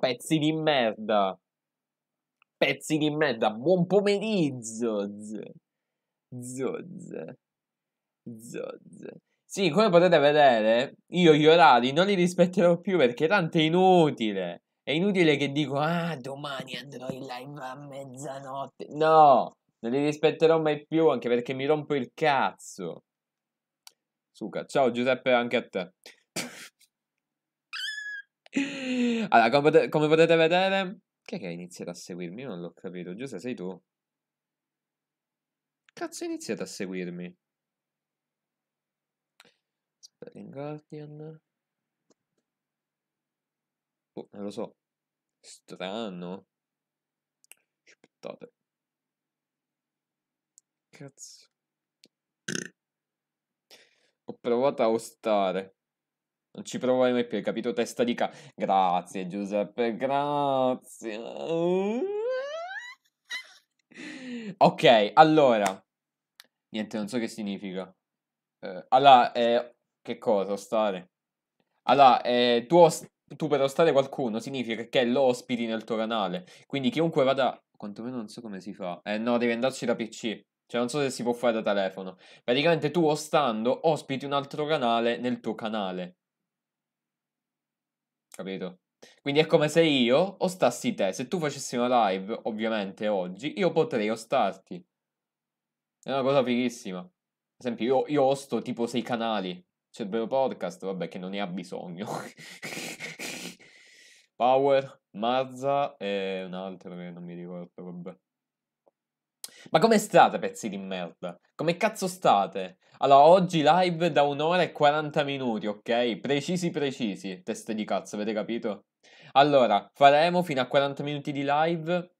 pezzi di merda. Pezzi di merda, buon pomeriggio. Zozze. Zozze. Sì, come potete vedere, io gli orari non li rispetterò più perché tanto è inutile. È inutile che dico, ah, domani andrò in live a mezzanotte. No, non li rispetterò mai più anche perché mi rompo il cazzo. Suca, ciao Giuseppe, anche a te. Allora, come, pot- come, potete vedere, chi è che ha iniziato a seguirmi? Io non l'ho capito. Giuseppe, sei tu? Cazzo, hai iniziato a seguirmi? Spelling Guardian. Oh, non lo so. Strano. Aspettate. Cazzo. Ho provato a ostare. Non ci provai mai più, hai capito? Testa di ca... Grazie Giuseppe, grazie. Ok, allora. Niente, non so che significa. Eh, allora, eh, che cosa, ostare? Allora, eh, tu, tu per ostare qualcuno significa che lo ospiti nel tuo canale. Quindi chiunque vada... Quantomeno non so come si fa. Eh no, devi andarci da PC. Cioè, non so se si può fare da telefono. Praticamente tu ostando ospiti un altro canale nel tuo canale capito? Quindi è come se io ostassi te. Se tu facessi una live, ovviamente oggi, io potrei ostarti. È una cosa fighissima. Ad esempio, io, io osto tipo sei canali. C'è il vero podcast, vabbè, che non ne ha bisogno. Power, Marza e un altro che non mi ricordo, vabbè. Ma come state, pezzi di merda? Come cazzo state? Allora, oggi live da un'ora e 40 minuti, ok? Precisi, precisi, teste di cazzo, avete capito? Allora, faremo fino a 40 minuti di live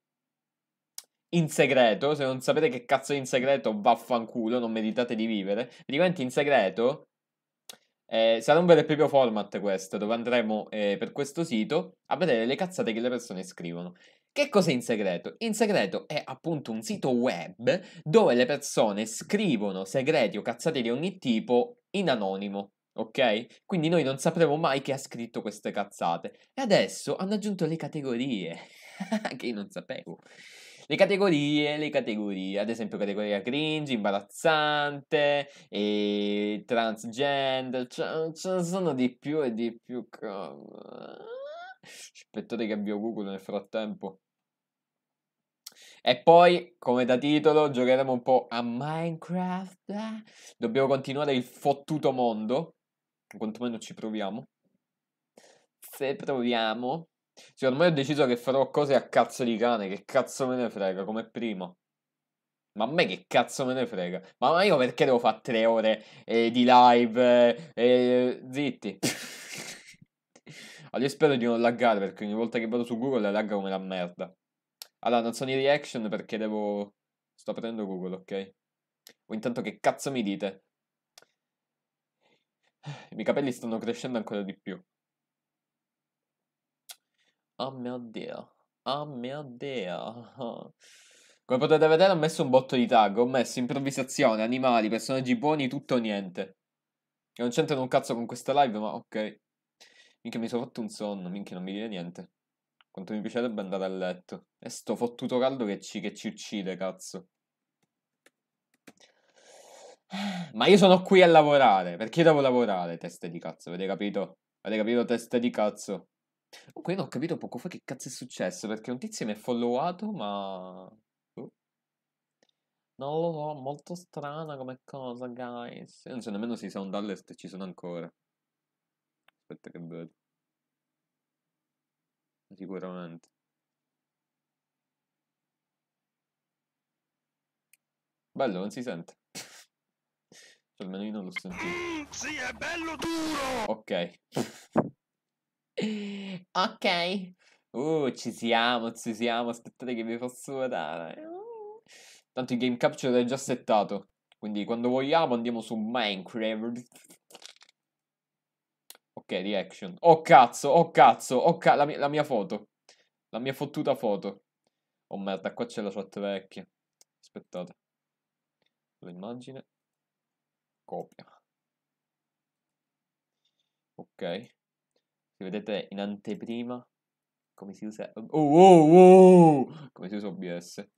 in segreto. Se non sapete che cazzo è in segreto, vaffanculo, non meritate di vivere. Praticamente in segreto eh, sarà un vero e proprio format questo, dove andremo eh, per questo sito a vedere le cazzate che le persone scrivono. Che cos'è in segreto? In segreto è appunto un sito web dove le persone scrivono segreti o cazzate di ogni tipo in anonimo. Ok? Quindi noi non sapremo mai chi ha scritto queste cazzate. E adesso hanno aggiunto le categorie. che io non sapevo. Le categorie, le categorie, ad esempio categoria cringe, imbarazzante, e transgender, ci cioè, sono di più e di più. Come... Aspettate che avvio Google nel frattempo. E poi, come da titolo, giocheremo un po' a Minecraft. Dobbiamo continuare il fottuto mondo. Quantomeno ci proviamo. Se proviamo. Secondo cioè, me ho deciso che farò cose a cazzo di cane. Che cazzo me ne frega, come prima. Ma a me che cazzo me ne frega? Ma io perché devo fare tre ore eh, di live? eh, eh zitti. Allora, io spero di non laggare perché ogni volta che vado su Google lagga come la merda. Allora, non sono in reaction perché devo... Sto aprendo Google, ok? O intanto che cazzo mi dite? I miei capelli stanno crescendo ancora di più. Oh mio Dio. Oh mio Dio. Come potete vedere ho messo un botto di tag. Ho messo improvvisazione, animali, personaggi buoni, tutto o niente. Non c'entrano un cazzo con questa live, ma ok. Minchia, mi sono fatto un sonno, minchia, non mi dire niente. Quanto mi piacerebbe andare a letto. E sto fottuto caldo che ci, che ci uccide, cazzo. Ma io sono qui a lavorare, perché devo lavorare, teste di cazzo, avete capito? Avete capito, teste di cazzo? Comunque, io non ho capito poco fa che cazzo è successo, perché un tizio mi ha followato, ma... Boh. Non lo so, molto strana come cosa, guys. Io non so nemmeno se i sound alert ci sono ancora aspetta che vedo sicuramente bello non si sente cioè, almeno io non lo sentito mm, sì è bello duro ok ok uh ci siamo ci siamo aspettate che vi posso vedere tanto il game capture è già settato quindi quando vogliamo andiamo su Minecraft Ok, reaction. Oh cazzo, oh cazzo, oh cazzo, la, la, mia foto. La mia fottuta foto. Oh merda, qua c'è la chat vecchia. Aspettate. L'immagine. Copia. Ok. Se vedete in anteprima come si usa... Oh, oh, oh! oh come si usa OBS.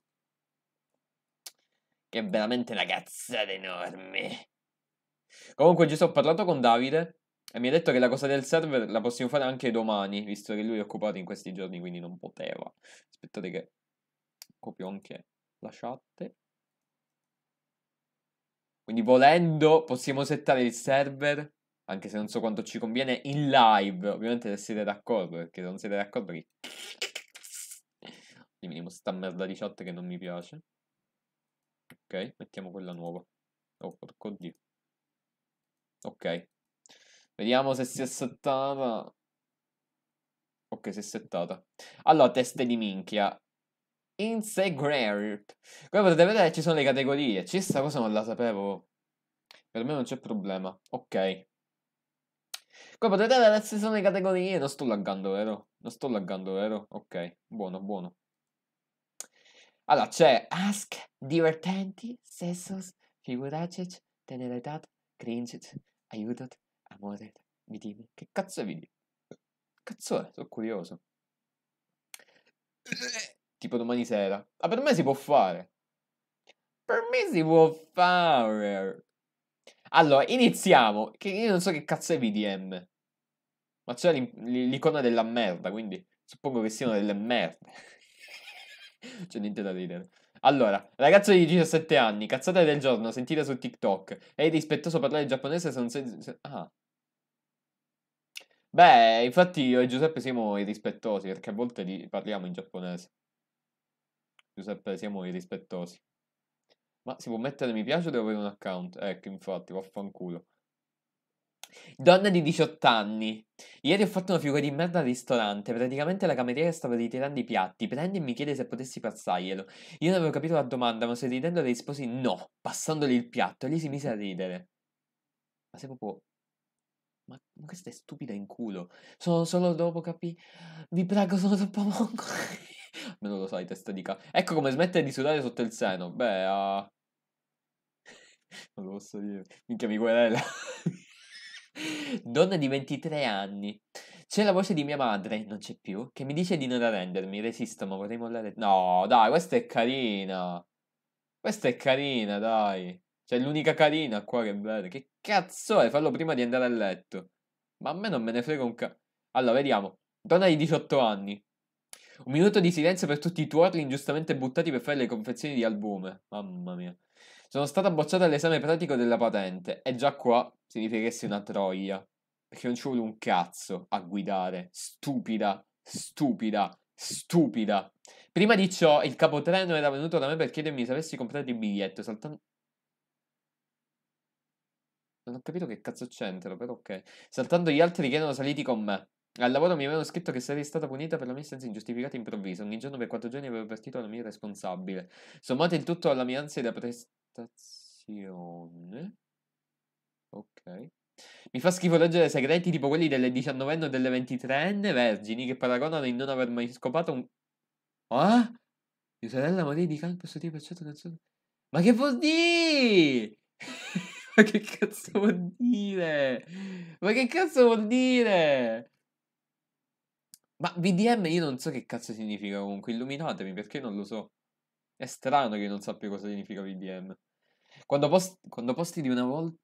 Che è veramente una cazzata enorme. Comunque, già ho parlato con Davide e mi ha detto che la cosa del server la possiamo fare anche domani, visto che lui è occupato in questi giorni, quindi non poteva. Aspettate che copio anche la chat. Quindi volendo possiamo settare il server, anche se non so quanto ci conviene, in live. Ovviamente se siete d'accordo, perché se non siete d'accordo... Che... Di Eliminiamo sta merda di chat che non mi piace. Ok, mettiamo quella nuova. Oh, porco dio. Ok, Vediamo se si è settata. Ok, si è settata. Allora, teste di minchia. Instagram. Come potete vedere ci sono le categorie. Ci sta cosa non la sapevo. Per me non c'è problema. Ok. Come potete vedere ci sono le categorie. Non sto laggando, vero? Non sto laggando, vero? Ok. Buono, buono. Allora, c'è Ask, Divertenti, Sessos, Tenere Teneretat, Cringe, Aiutot, amore, mi dimmi, che cazzo è vedi? Cazzo è, sono curioso. Tipo domani sera. Ah, per me si può fare. Per me si può fare. Allora, iniziamo. Che io non so che cazzo è VDM. Ma c'è l'icona della merda, quindi suppongo che siano delle merde. c'è niente da ridere. Allora, ragazzo di 17 anni, cazzate del giorno, sentite su TikTok. È irrispettoso parlare giapponese se non sei... Ah, Beh, infatti io e Giuseppe siamo irrispettosi perché a volte li parliamo in giapponese. Giuseppe, siamo irrispettosi. Ma si può mettere mi piace o devo avere un account? Ecco, infatti, vaffanculo. Donna di 18 anni. Ieri ho fatto una figura di merda al ristorante. Praticamente la cameriera stava ritirando i piatti. Prendi e mi chiede se potessi passarglielo. Io non avevo capito la domanda, ma se ridendo le risposi no, passandogli il piatto. E lì si mise a ridere. Ma sei proprio ma, ma questa è stupida in culo. Sono solo dopo capi? Vi prego, sono troppo monco. Almeno lo sai, testa di ca. Ecco come smettere di sudare sotto il seno. Beh, uh... non lo posso dire. Minchia, mi querela. Donna di 23 anni. C'è la voce di mia madre, non c'è più, che mi dice di non arrendermi. Resisto, ma vorrei mollare. No, dai, questa è carina. Questa è carina, dai. Cioè, l'unica carina qua che bella. Che Cazzo è, fallo prima di andare a letto. Ma a me non me ne frega un cazzo. Allora, vediamo. Donna di 18 anni. Un minuto di silenzio per tutti i tuorli ingiustamente buttati per fare le confezioni di albume. Mamma mia. Sono stata bocciata all'esame pratico della patente. E già qua significa che sei una troia. Perché non ci vuole un cazzo a guidare. Stupida, stupida, stupida. Prima di ciò, il capotreno era venuto da me per chiedermi se avessi comprato il biglietto. Soltanto non ho capito che cazzo c'entrano, però ok. Saltando gli altri che erano saliti con me. Al lavoro mi avevano scritto che sarei stata punita per la mia assenza ingiustificata e improvvisa. Ogni giorno per quattro giorni avevo partito la mia responsabile. Sommate il tutto alla mia ansia da prestazione. Ok. Mi fa schifo leggere segreti tipo quelli delle 19enne o delle 23enne vergini che paragonano di non aver mai scopato un... Ah? Mia sorella morì di cancro su 10% del suo... Ma che vuol dire? Ma che cazzo vuol dire? Ma che cazzo vuol dire? Ma BDM io non so che cazzo significa comunque, illuminatemi perché non lo so. È strano che io non sappia cosa significa BDM. Quando, post- quando posti di una volta...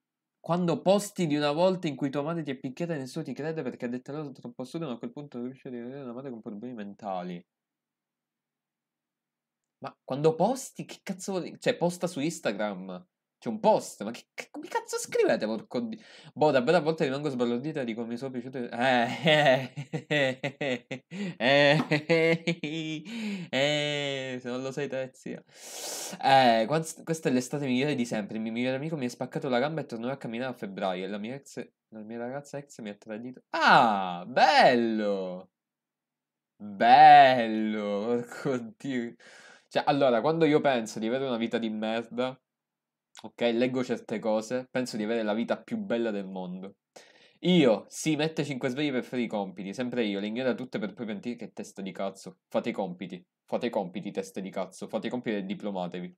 Quando posti di una volta in cui tua madre ti è picchiata e nessuno ti crede perché ha detto l'altro troppo assurdo, ma a quel punto capisci a vedere una madre con problemi mentali. Ma quando posti, che cazzo vuol dire? Cioè, posta su Instagram. C'è un post, ma che, che come cazzo scrivete? Porco di... Boh, davvero a volte rimango sbalordita di come mi sono piaciuto. Eh, eh, eh, eh, eh, se non lo sai te, zia. Eh, questa è l'estate migliore di sempre. Il mio migliore amico mi ha spaccato la gamba e tornerò a camminare a febbraio. E la mia ex, la mia ragazza ex mi ha tradito. Ah, bello! Bello, porco dio. Cioè, allora, quando io penso di avere una vita di merda ok? Leggo certe cose, penso di avere la vita più bella del mondo. Io, sì, mette 5 svegli per fare i compiti, sempre io, le ignora tutte per poi pentire che testa di cazzo. Fate i compiti, fate i compiti, testa di cazzo, fate i compiti e diplomatevi.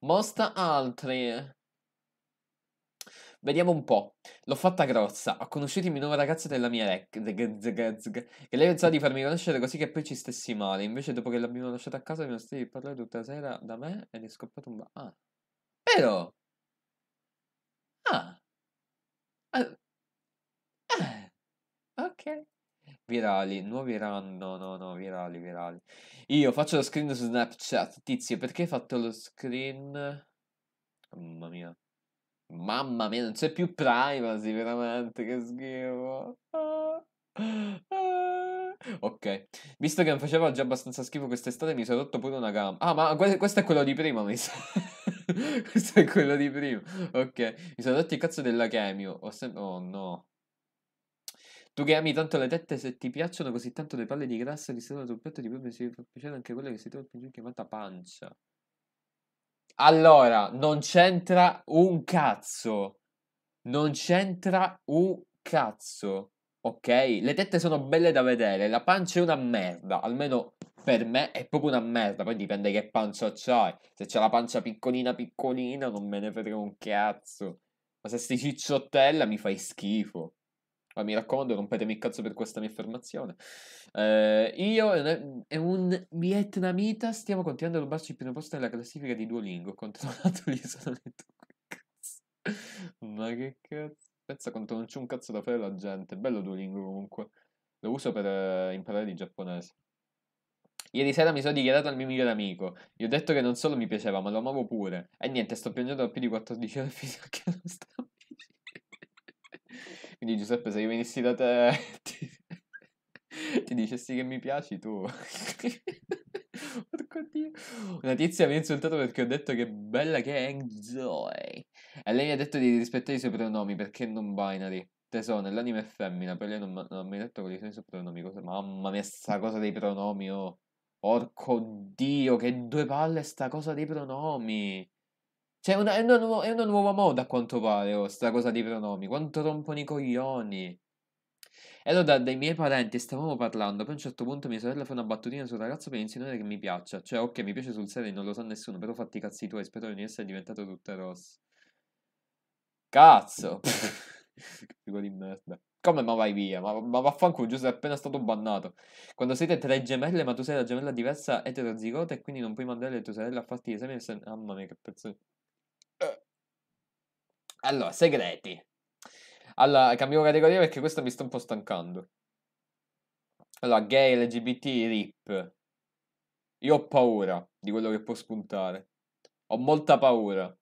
Mosta altri. Vediamo un po'. L'ho fatta grossa. Ho conosciuto il nuovo ragazzo della mia rec. Che lei pensava di farmi conoscere così che poi ci stessi male. Invece, dopo che l'abbiamo lasciata a casa, abbiamo stati di parlare tutta la sera da me ed è scoppiato un ba. Ah. Davvero? Ah. ah. Eh, ok. Virali, nuovi run, no, no, no, virali, virali. Io faccio lo screen su Snapchat, tizio, perché hai fatto lo screen? Mamma mia. Mamma mia, non c'è più privacy, veramente, che schifo. Ok, visto che non faceva già abbastanza schifo quest'estate, mi sono rotto pure una gamba. Ah, ma questo è quello di prima, mi sa. Questo è quello di prima. Ok, mi sono detto il cazzo della chemio. Sem- oh no. Tu che ami tanto le tette, se ti piacciono così tanto le palle di grasso che sedono sul petto, ti può piacere anche quella che si trova più chiamata pancia. Allora, non c'entra un cazzo. Non c'entra un cazzo. Ok? Le tette sono belle da vedere, la pancia è una merda, almeno per me è proprio una merda. Poi dipende che pancia c'hai. Se c'è la pancia piccolina piccolina, non me ne frega un cazzo. Ma se sei cicciottella mi fai schifo. Ma mi raccomando, rompetemi il cazzo per questa mia affermazione. Eh, io e un vietnamita stiamo continuando a rubarci il primo posto nella classifica di Duolingo. Ho controllato lì e Ma che cazzo. Pensa quanto non c'è un cazzo da fare la gente. Bello Duolingo comunque. Lo uso per eh, imparare di giapponese. Ieri sera mi sono dichiarato al mio migliore amico. Gli ho detto che non solo mi piaceva, ma lo amavo pure. E niente, sto piangendo da più di 14 ore fino a che non sto Quindi Giuseppe, se io venissi da te ti, ti dicessi che mi piaci tu. Porco Dio. Una tizia mi ha insultato perché ho detto che bella che è Enjoy. Eh. E lei mi ha detto di rispettare i suoi pronomi perché non binary. Tesone, l'anima è femmina, per lei non, non mi ha detto quali sono i suoi pronomi. Cosa... Mamma mia, sta cosa dei pronomi, oh. Porco dio, che due palle sta cosa dei pronomi. Cioè, una, è, una è, una nuova moda a quanto pare, oh, sta cosa dei pronomi. Quanto rompono i coglioni. Ero da dei miei parenti e stavamo parlando, poi a un certo punto mia sorella fa una battutina sul ragazzo per insinuare che mi piaccia. Cioè, ok, mi piace sul serio, non lo sa nessuno, però fatti i cazzi tuoi, spero di non essere diventato tutta rossa. Cazzo! Figo di merda. Come ma vai via? Ma, ma vaffanculo, Giuseppe è appena stato bannato. Quando siete tre gemelle, ma tu sei la gemella diversa eterozigota e quindi non puoi mandare le tue sorelle a farti gli esami. Se... Mamma mia, che pezzo. Eh. Allora, segreti. Allora, cambiamo categoria perché questa mi sta un po' stancando. Allora, gay, LGBT, RIP. Io ho paura di quello che può spuntare. Ho molta paura.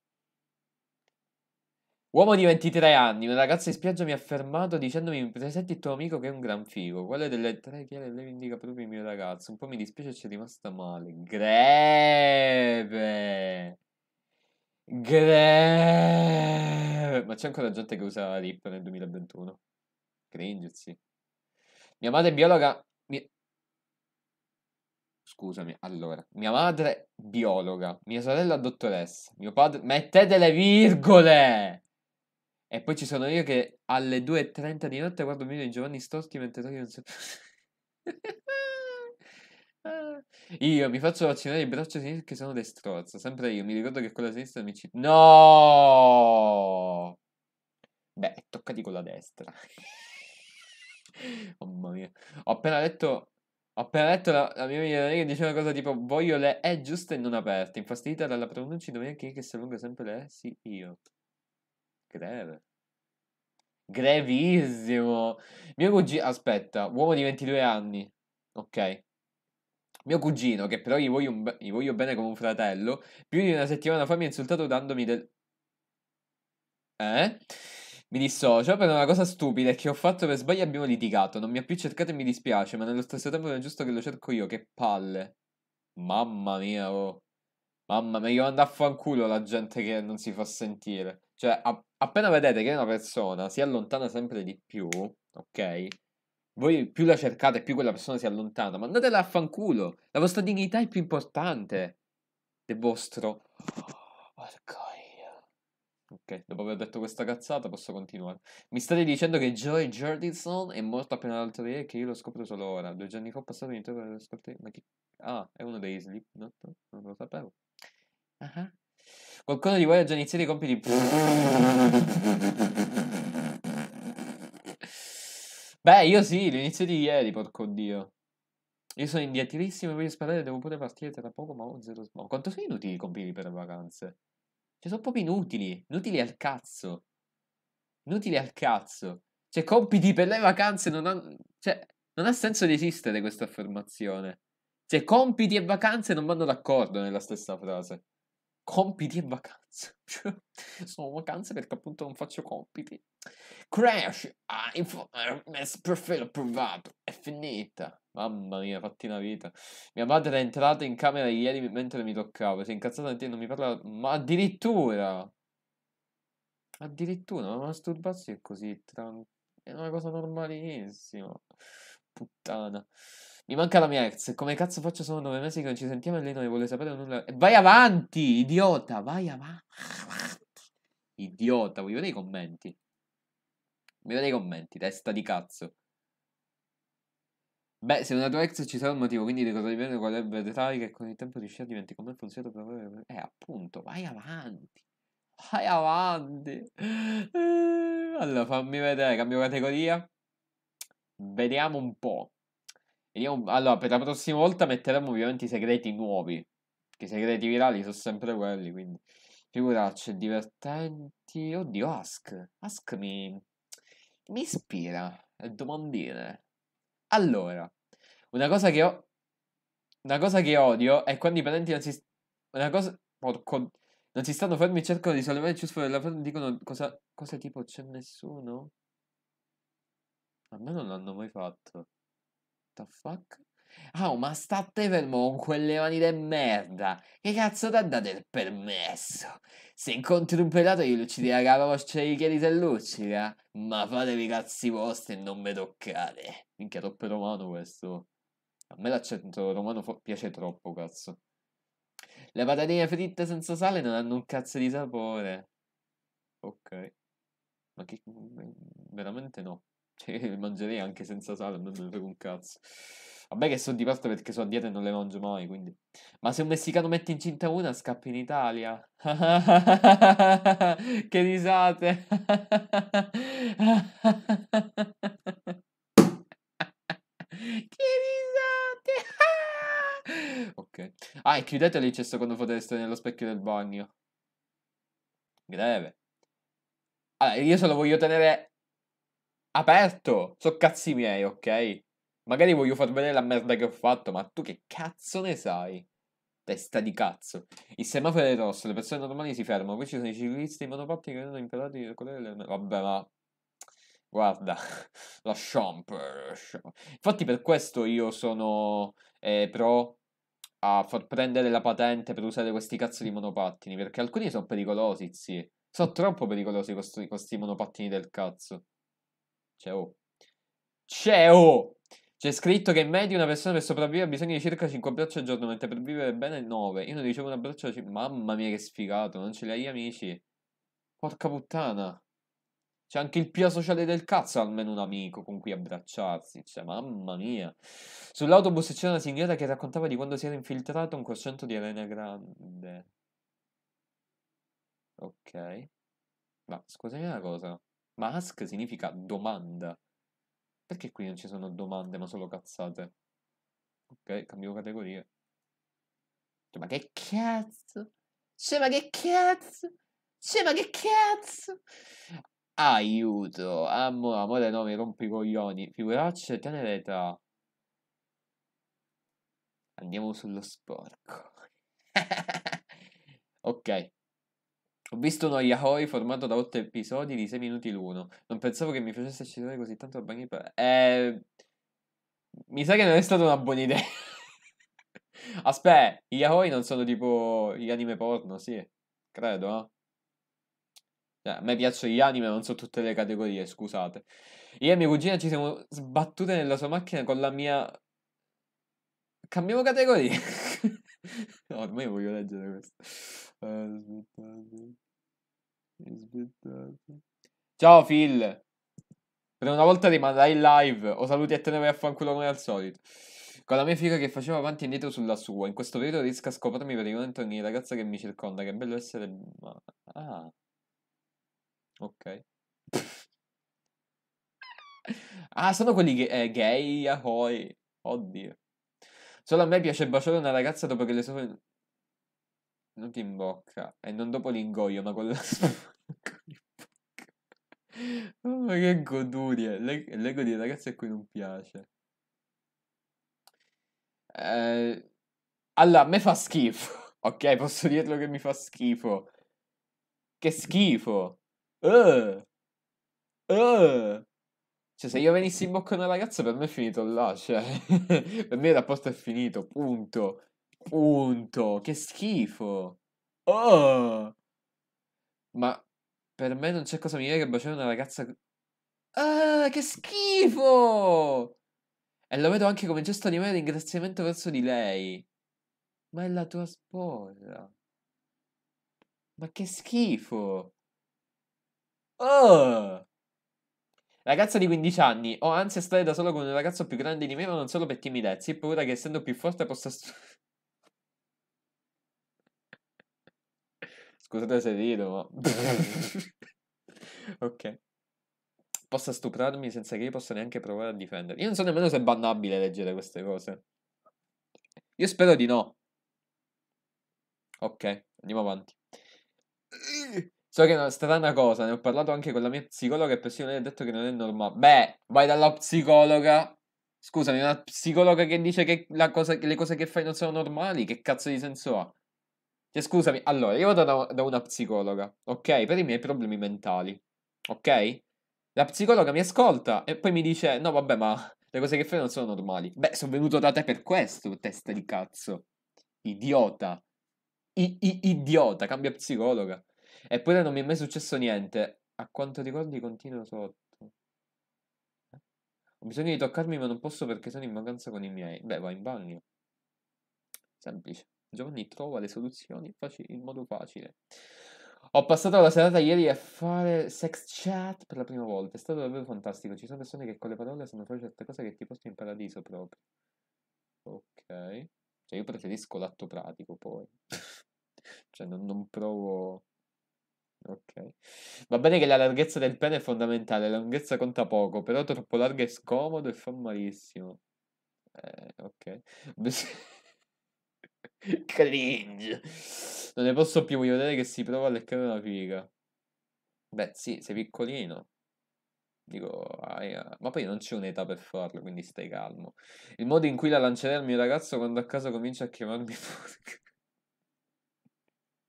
Uomo di 23 anni, una ragazza in spiaggia mi ha fermato dicendomi presenti il tuo amico che è un gran figo. Quale delle tre chiare lei indica proprio il mio ragazzo? Un po' mi dispiace ci è rimasta male. Greve! Greve! Ma c'è ancora gente che usa RIP nel 2021. Cringersi. Mia madre è biologa... Mi... Scusami, allora. Mia madre biologa, mia sorella dottoressa, mio padre... Mettete le virgole! E poi ci sono io che alle 2.30 di notte guardo un video Giovanni Stoschi mentre Tokyo non so... Io mi faccio vaccinare il braccio sinistro che sono destrozzo. Sempre io. Mi ricordo che quella sinistra mi ci. No! Beh, toccati con la destra. oh, mamma mia. Ho appena letto. Ho appena letto la, la mia migliore che diceva una cosa tipo: Voglio le E giuste e non aperte. Infastidita dalla pronuncia di domenica che si allunga sempre le E. Sì, io greve. Grevissimo. Mio cugino, aspetta, uomo di 22 anni. Ok. Mio cugino, che però gli voglio, be- gli voglio bene come un fratello, più di una settimana fa mi ha insultato dandomi del... Eh? Mi dissocio per una cosa stupida che ho fatto per sbaglio abbiamo litigato. Non mi ha più cercato e mi dispiace, ma nello stesso tempo non è giusto che lo cerco io. Che palle. Mamma mia, oh. Mamma mia, io ando a fanculo la gente che non si fa sentire. Cioè, a- appena vedete che una persona si allontana sempre di più, ok? Voi più la cercate, più quella persona si allontana. Mandatela a fanculo. La vostra dignità è più importante del vostro... Ok, dopo aver detto questa cazzata posso continuare. Mi state dicendo che Joey Jordison è morto appena l'altro ieri e che io l'ho scoperto solo ora. Due giorni fa ho passato in tempo per scoprire... Ma chi... Ah, è uno dei Slipknot? Non lo sapevo. Ah, uh-huh. Qualcuno di voi ha già iniziato i compiti. Beh, io sì, l'inizio di ieri, porco dio. Io sono indietrissimo e voglio sparare, devo pure partire tra poco, ma ho zero smoke. Quanto sono inutili i compiti per le vacanze? Cioè, sono proprio inutili, inutili al cazzo. Inutili al cazzo. Cioè, compiti per le vacanze non hanno... Cioè, non ha senso di esistere questa affermazione. Cioè, compiti e vacanze non vanno d'accordo nella stessa frase compiti e vacanze. Cioè, sono vacanze perché appunto non faccio compiti. Crash, ah, info, eh, perfetto, profilo privato, è finita. Mamma mia, fatti una vita. Mia madre è entrata in camera ieri mentre mi toccavo. Si è incazzata e non mi parla. Ma addirittura! Addirittura, ma masturbarsi è così tranquilla. È una cosa normalissima. Puttana. Mi manca la mia ex. Come cazzo faccio? Sono nove mesi che non ci sentiamo e lei non ne vuole sapere nulla. Vai avanti, idiota. Vai avanti. Idiota, voglio vedere i commenti. Mi vedere i commenti, testa di cazzo. Beh, se una tua ex ci sarà un motivo, quindi di cosa dipende qual è il dettaglio che con il tempo riuscirà a diventare come funziona per avere... Eh, appunto, vai avanti. Vai avanti. Eh, allora, fammi vedere, cambio categoria. Vediamo un po'. Io, allora, per la prossima volta metteremo ovviamente i segreti nuovi. Che i segreti virali sono sempre quelli, quindi... Figuracce divertenti. Oddio, Ask. Ask mi... mi ispira. Domandine. Allora, una cosa che ho... Una cosa che odio è quando i parenti non si... Una cosa... Porco... Non si stanno fermi e cercano di sollevare il ciuffo della fronte e dicono cosa... Cosa tipo c'è nessuno? A me non l'hanno mai fatto the fuck? Ah, oh, ma state fermo con quelle mani de merda. Che cazzo ti ha dato il permesso? Se incontri un pelato gli uccidi la capoccia di chiedite se luccica. Ma fatevi i cazzi vostri e non mi toccate. Minchia, troppo romano questo. A me l'accento romano piace troppo, cazzo. Le patatine fritte senza sale non hanno un cazzo di sapore. Ok. Ma che... Mm, veramente no. Cioè, mangerei anche senza sale, non me ne frega un cazzo. Vabbè che sono di parte perché sono a dieta e non le mangio mai, quindi... Ma se un messicano mette incinta una, scappi in Italia. che risate! che risate! ok. Ah, e chiudete l'eccesso quando fate stare nello specchio del bagno. Greve. Allora, io se lo voglio tenere aperto. So cazzi miei, ok? Magari voglio far vedere la merda che ho fatto, ma tu che cazzo ne sai? Testa di cazzo. Il semaforo è rosso, le persone normali si fermano. Qui ci sono i ciclisti, i monopattini che vengono impelati nel colore delle... Vabbè, ma... Guarda, lo champer. Infatti per questo io sono eh, pro a far prendere la patente per usare questi cazzo di monopattini, perché alcuni sono pericolosi, sì. Sono troppo pericolosi questi monopattini del cazzo. CEO. CEO! C'è scritto che in media una persona per sopravvivere ha bisogno di circa 5 abbracci al giorno, mentre per vivere bene 9. Io non ricevo un abbraccio al Mamma mia che sfigato, non ce li hai gli amici. Porca puttana. C'è anche il pia sociale del cazzo, almeno un amico con cui abbracciarsi. Cioè, mamma mia. Sull'autobus c'era una signora che raccontava di quando si era infiltrato un cosciente di Elena Grande. Ok. Ma scusami una cosa. Ma ask significa domanda. Perché qui non ci sono domande ma solo cazzate? Ok, cambio categoria. Cioè, ma che cazzo? Cioè, ma che cazzo? Cioè, ma che cazzo? Aiuto, amore, amore no, mi rompi i coglioni. Figuracce, tenere età. Andiamo sullo sporco. ok, ho visto uno Yahoi formato da 8 episodi di 6 minuti l'uno. Non pensavo che mi facesse citare così tanto al bagno Eh, mi sa che non è stata una buona idea. Aspetta, gli yaoi non sono tipo gli anime porno, sì, credo, eh? Cioè, a me piacciono gli anime, non so tutte le categorie, scusate. Io e mia cugina ci siamo sbattute nella sua macchina con la mia... Cambiamo categoria. no, ormai voglio leggere questo. Aspettate. Aspettate. Ciao Phil. Per una volta rimarrai in live. O saluti a te ne vai a fanculo come al solito. Con la mia figa che faceva avanti e indietro sulla sua. In questo periodo riesco a scoprirmi per praticamente ogni ragazza che mi circonda. Che bello essere... Ah. Ok. ah, sono quelli che... Eh, gay, ahoy. Oddio. Solo a me piace baciare una ragazza dopo che le sue non ti in bocca. E non dopo l'ingoio, ma con la sua. Oh, ma che godurie. L'ego le di ragazzi a cui non piace. Eh, allora, a me fa schifo. Ok, posso dirlo che mi fa schifo. Che schifo. Uh. Uh. Cioè, se io venissi in bocca a una ragazza, per me è finito là. Cioè, per me il rapporto è finito, punto. Punto. Che schifo. Oh. Ma per me non c'è cosa migliore che baciare una ragazza... Ah, che schifo! E lo vedo anche come gesto di me ringraziamento verso di lei. Ma è la tua sposa. Ma che schifo! Oh! Ragazza di 15 anni, ho ansia a stare da solo con un ragazzo più grande di me, ma non solo per timidezza, e paura che essendo più forte possa... Scusate se rido, ma... ok. Possa stuprarmi senza che io possa neanche provare a difendermi. Io non so nemmeno se è bannabile leggere queste cose. Io spero di no. Ok, andiamo avanti. So che è una strana cosa, ne ho parlato anche con la mia psicologa e persino lei ha detto che non è normale. Beh, vai dalla psicologa. Scusami, una psicologa che dice che, cosa, che le cose che fai non sono normali, che cazzo di senso ha? Cioè, scusami, allora, io vado da, da una psicologa, ok? Per i miei problemi mentali, ok? La psicologa mi ascolta e poi mi dice, no vabbè, ma le cose che fai non sono normali. Beh, sono venuto da te per questo, testa di cazzo. Idiota. idiota, cambia psicologa. Eppure non mi è mai successo niente. A quanto ricordi continuo sotto. Ho bisogno di toccarmi ma non posso perché sono in vacanza con i miei. Beh, vai in bagno. Semplice. Giovanni trova le soluzioni facili, in modo facile. Ho passato la serata ieri a fare sex chat per la prima volta. È stato davvero fantastico. Ci sono persone che con le parole sanno fare certe cose che ti portano in paradiso proprio. Ok. Cioè, io preferisco l'atto pratico poi. cioè, non, non provo. Ok. Va bene che la larghezza del pene è fondamentale, la lunghezza conta poco, però troppo larga è scomodo e fa malissimo. Eh, ok. Cringe. Non ne posso più, voglio vedere che si prova a leccare una figa. Beh, sì, sei piccolino. Dico, aia. ma poi non c'è un'età per farlo, quindi stai calmo. Il modo in cui la lancerei al mio ragazzo quando a caso comincia a chiamarmi porca.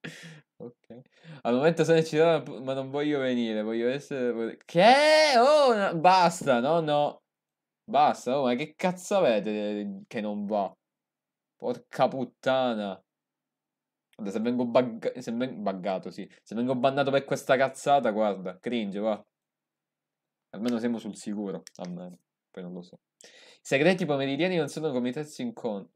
ok. Al momento sono eccitato, ma non voglio venire, voglio essere... Che? Oh, no. basta, no, no. Basta, oh, ma che cazzo avete eh, che non va? Porca puttana. Guarda, se vengo, bugga- se vengo buggato, sì. Se vengo bannato per questa cazzata, guarda, cringe, va. Almeno siamo sul sicuro. Almeno. Poi non lo so. I segreti pomeridiani non sono come i terzi incontri.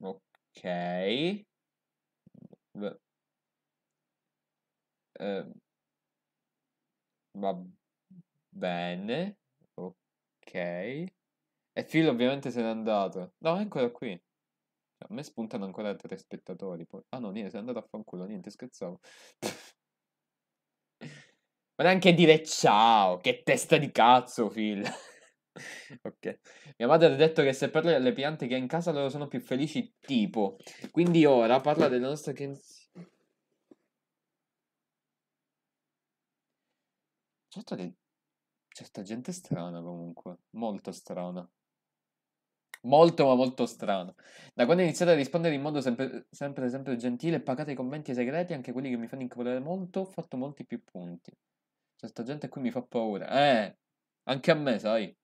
Ok. Beh. Eh. Va bene. E Phil ovviamente se n'è andato. No, è ancora qui. Cioè, a me spuntano ancora tre spettatori. Poi... Ah no, niente, se n'è andato a fanculo, niente, scherzavo. Ma neanche dire ciao, che testa di cazzo, Phil. ok. Mia madre ha detto che se parla delle piante che ha in casa loro sono più felici, tipo. Quindi ora parla delle nostre canzoni. Certo che c'è sta gente strana comunque, molto strana. Molto ma molto strana. Da quando iniziate a rispondere in modo sempre, sempre, sempre gentile e pagate i commenti segreti, anche quelli che mi fanno incavolare molto, ho fatto molti più punti. C'è sta gente qui mi fa paura. Eh, anche a me, sai.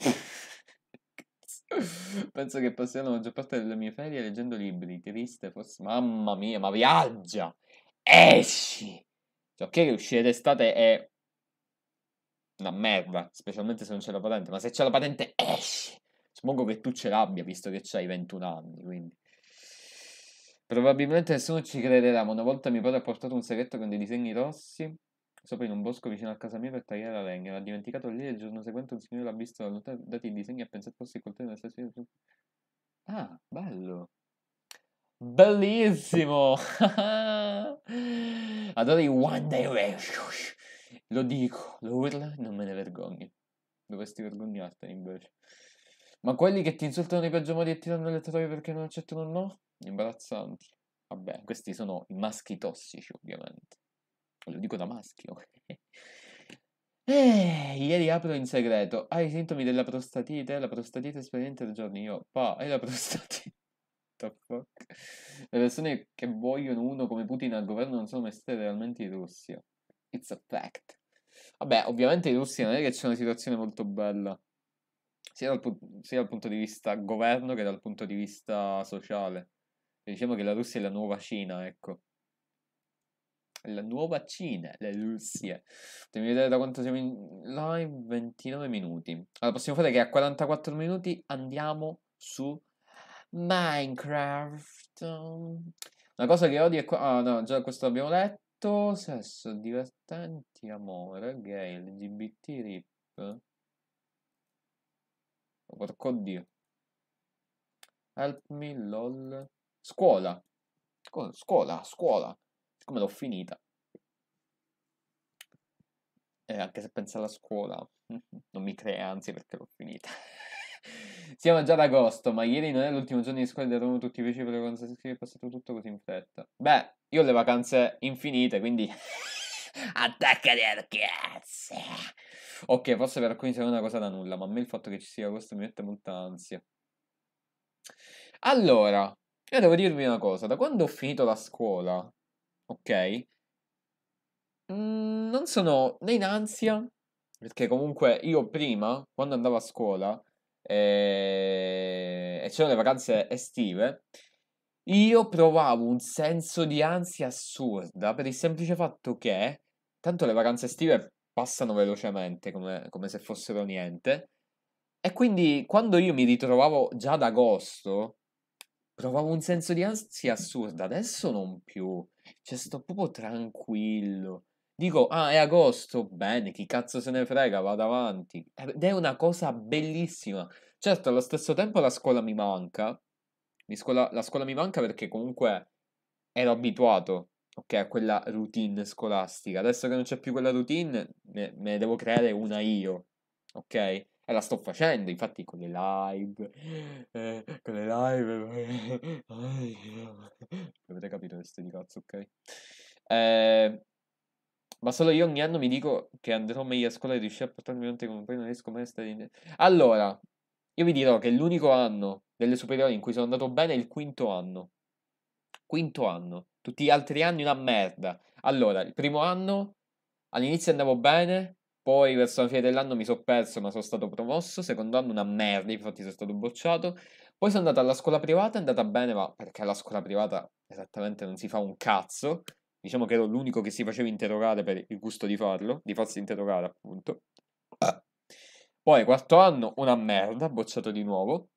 Penso che passi la maggior parte delle mie ferie leggendo libri, triste, forse... Mamma mia, ma viaggia! Esci! Cioè, ok, uscire d'estate è una merda, specialmente se non c'è la patente, ma se c'è la patente esci. Suppongo che tu ce l'abbia, visto che c'hai 21 anni, quindi... Probabilmente nessuno ci crederà, ma una volta mio padre ha portato un segretto con dei disegni rossi sopra in un bosco vicino a casa mia per tagliare la legna. L'ha dimenticato lì e il giorno seguente un signore l'ha visto ha dato i disegni e ha pensato fosse il coltello della stazione. Ah, bello! Bellissimo! Adoro i One Direction! Lo dico, lo urlo, non me ne vergogno. Dovresti vergognartene invece. Ma quelli che ti insultano nei peggio modi e ti danno le tatuaggi perché non accettano un no? Imbarazzanti. Vabbè, questi sono i maschi tossici, ovviamente. Lo dico da maschio. eh, ieri apro in segreto. Hai i sintomi della prostatite? La prostatite esperienza del giorni io. Pa, hai la prostatite. The fuck? Le persone che vogliono uno come Putin al governo non sono mai realmente in Russia. It's a fact. Vabbè, ovviamente i russi non è che c'è una situazione molto bella, sia dal, pu- sia dal, punto di vista governo che dal punto di vista sociale. E cioè, diciamo che la Russia è la nuova Cina, ecco. La nuova Cina, la Russia. Fatemi vedere da quanto siamo in live, 29 minuti. Allora, possiamo fare che a 44 minuti andiamo su Minecraft. Una cosa che odio è... Qua... Ah, no, già questo l'abbiamo letto. Tutto sesso, divertenti, amore, gay, LGBT, rip. Oh, porco dio. Help me, lol. Scuola. Scuola, scuola. Siccome l'ho finita. E eh, anche se pensa alla scuola, non mi crea anzi perché l'ho finita. Siamo già ad agosto, ma ieri non è l'ultimo giorno di scuola ed eravamo tutti felici per le vacanze scrive, è passato tutto così in fretta. Beh, io ho le vacanze infinite, quindi... Attaccati al cazzo! Ok, forse per alcuni sarà una cosa da nulla, ma a me il fatto che ci sia agosto mi mette molta ansia. Allora, io devo dirvi una cosa, da quando ho finito la scuola, ok? Mm, non sono né in ansia, perché comunque io prima, quando andavo a scuola, eh, e c'erano le vacanze estive, io provavo un senso di ansia assurda per il semplice fatto che, tanto le vacanze estive passano velocemente come, come se fossero niente, e quindi quando io mi ritrovavo già ad agosto, provavo un senso di ansia assurda, adesso non più, cioè sto proprio tranquillo, Dico, ah, è agosto, bene, chi cazzo se ne frega, vado avanti. Eh, ed è una cosa bellissima. Certo, allo stesso tempo la scuola mi manca. Scuola, la scuola mi manca perché comunque ero abituato, ok, a quella routine scolastica. Adesso che non c'è più quella routine, me, me ne devo creare una io, ok? e la sto facendo, infatti con le live, eh, con le live, eh, avete capito queste di cazzo, ok? Eh, ma solo io ogni anno mi dico che andrò meglio a scuola e riuscirò a portarmi avanti come poi non riesco mai a stare in... Allora, io vi dirò che l'unico anno delle superiori in cui sono andato bene è il quinto anno. Quinto anno. Tutti gli altri anni una merda. Allora, il primo anno all'inizio andavo bene, poi verso la fine dell'anno mi sono perso ma sono stato promosso, secondo anno una merda, infatti sono stato bocciato. Poi sono andato alla scuola privata, è andata bene, ma perché alla scuola privata esattamente non si fa un cazzo. Diciamo che ero l'unico che si faceva interrogare per il gusto di farlo, di farsi interrogare appunto. Ah. Poi quarto anno, una merda, bocciato di nuovo.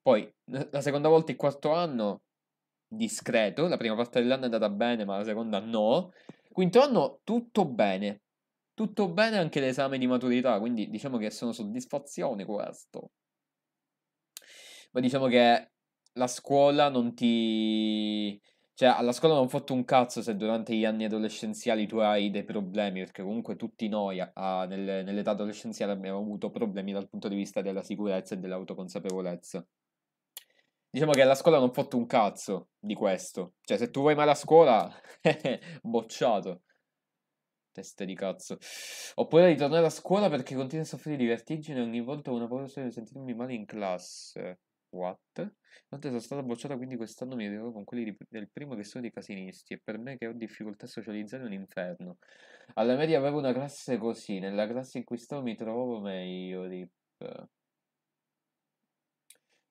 Poi la seconda volta il quarto anno, discreto. La prima parte dell'anno è andata bene, ma la seconda no. Quinto anno, tutto bene. Tutto bene anche l'esame di maturità, quindi diciamo che sono soddisfazione questo. Ma diciamo che la scuola non ti cioè, alla scuola non ho fatto un cazzo se durante gli anni adolescenziali tu hai dei problemi, perché comunque tutti noi a, a, nel, nell'età adolescenziale abbiamo avuto problemi dal punto di vista della sicurezza e dell'autoconsapevolezza. Diciamo che alla scuola non ho fatto un cazzo di questo. Cioè, se tu vai male a scuola, bocciato. Teste di cazzo. Oppure ritornare a scuola perché continui a soffrire di vertigine ogni volta ho una paura di sentirmi male in classe. What? Notte sono stata bocciata quindi quest'anno mi vedevo con quelli di, del primo che sono dei casinisti e per me che ho difficoltà a socializzare è un inferno. Alla media avevo una classe così, nella classe in cui stavo mi trovavo meglio, rip.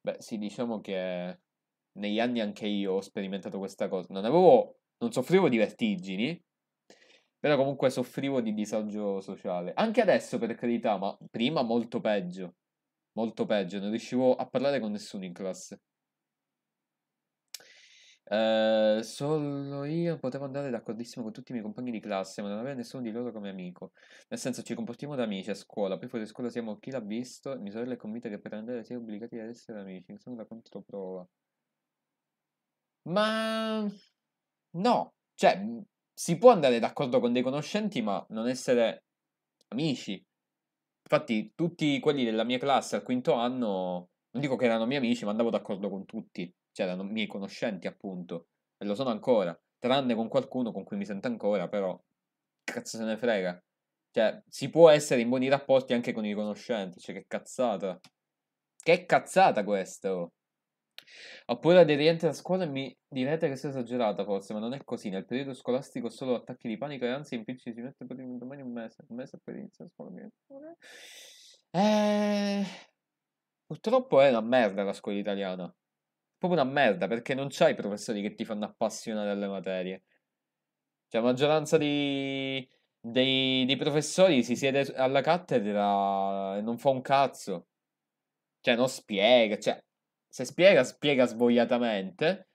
Beh sì, diciamo che negli anni anche io ho sperimentato questa cosa. Non avevo, non soffrivo di vertigini, però comunque soffrivo di disagio sociale. Anche adesso per carità, ma prima molto peggio molto peggio, non riuscivo a parlare con nessuno in classe. Uh, solo io potevo andare d'accordissimo con tutti i miei compagni di classe, ma non avevo nessuno di loro come amico. Nel senso, ci comportiamo da amici a scuola, poi fuori scuola siamo chi l'ha visto. Mia sorella è convinta che per andare siamo obbligati ad essere amici. Sono una controprova. Ma no, cioè si può andare d'accordo con dei conoscenti, ma non essere amici. Infatti, tutti quelli della mia classe al quinto anno, non dico che erano miei amici, ma andavo d'accordo con tutti, cioè erano miei conoscenti, appunto, e lo sono ancora, tranne con qualcuno con cui mi sento ancora, però cazzo se ne frega. Cioè, si può essere in buoni rapporti anche con i conoscenti, cioè che cazzata. Che cazzata questo! Oh. Oppure aderienti alla scuola mi direte che sia esagerata forse, ma non è così. Nel periodo scolastico solo attacchi di panico e ansia in PC si mette per domani un mese. Un mese per iniziare la scuola. Eh. eh... Purtroppo è una merda la scuola italiana. Proprio una merda perché non c'hai professori che ti fanno appassionare alle materie. Cioè, la maggioranza di... dei... dei professori si siede alla cattedra e non fa un cazzo. Cioè, non spiega. Cioè, se spiega, spiega svogliatamente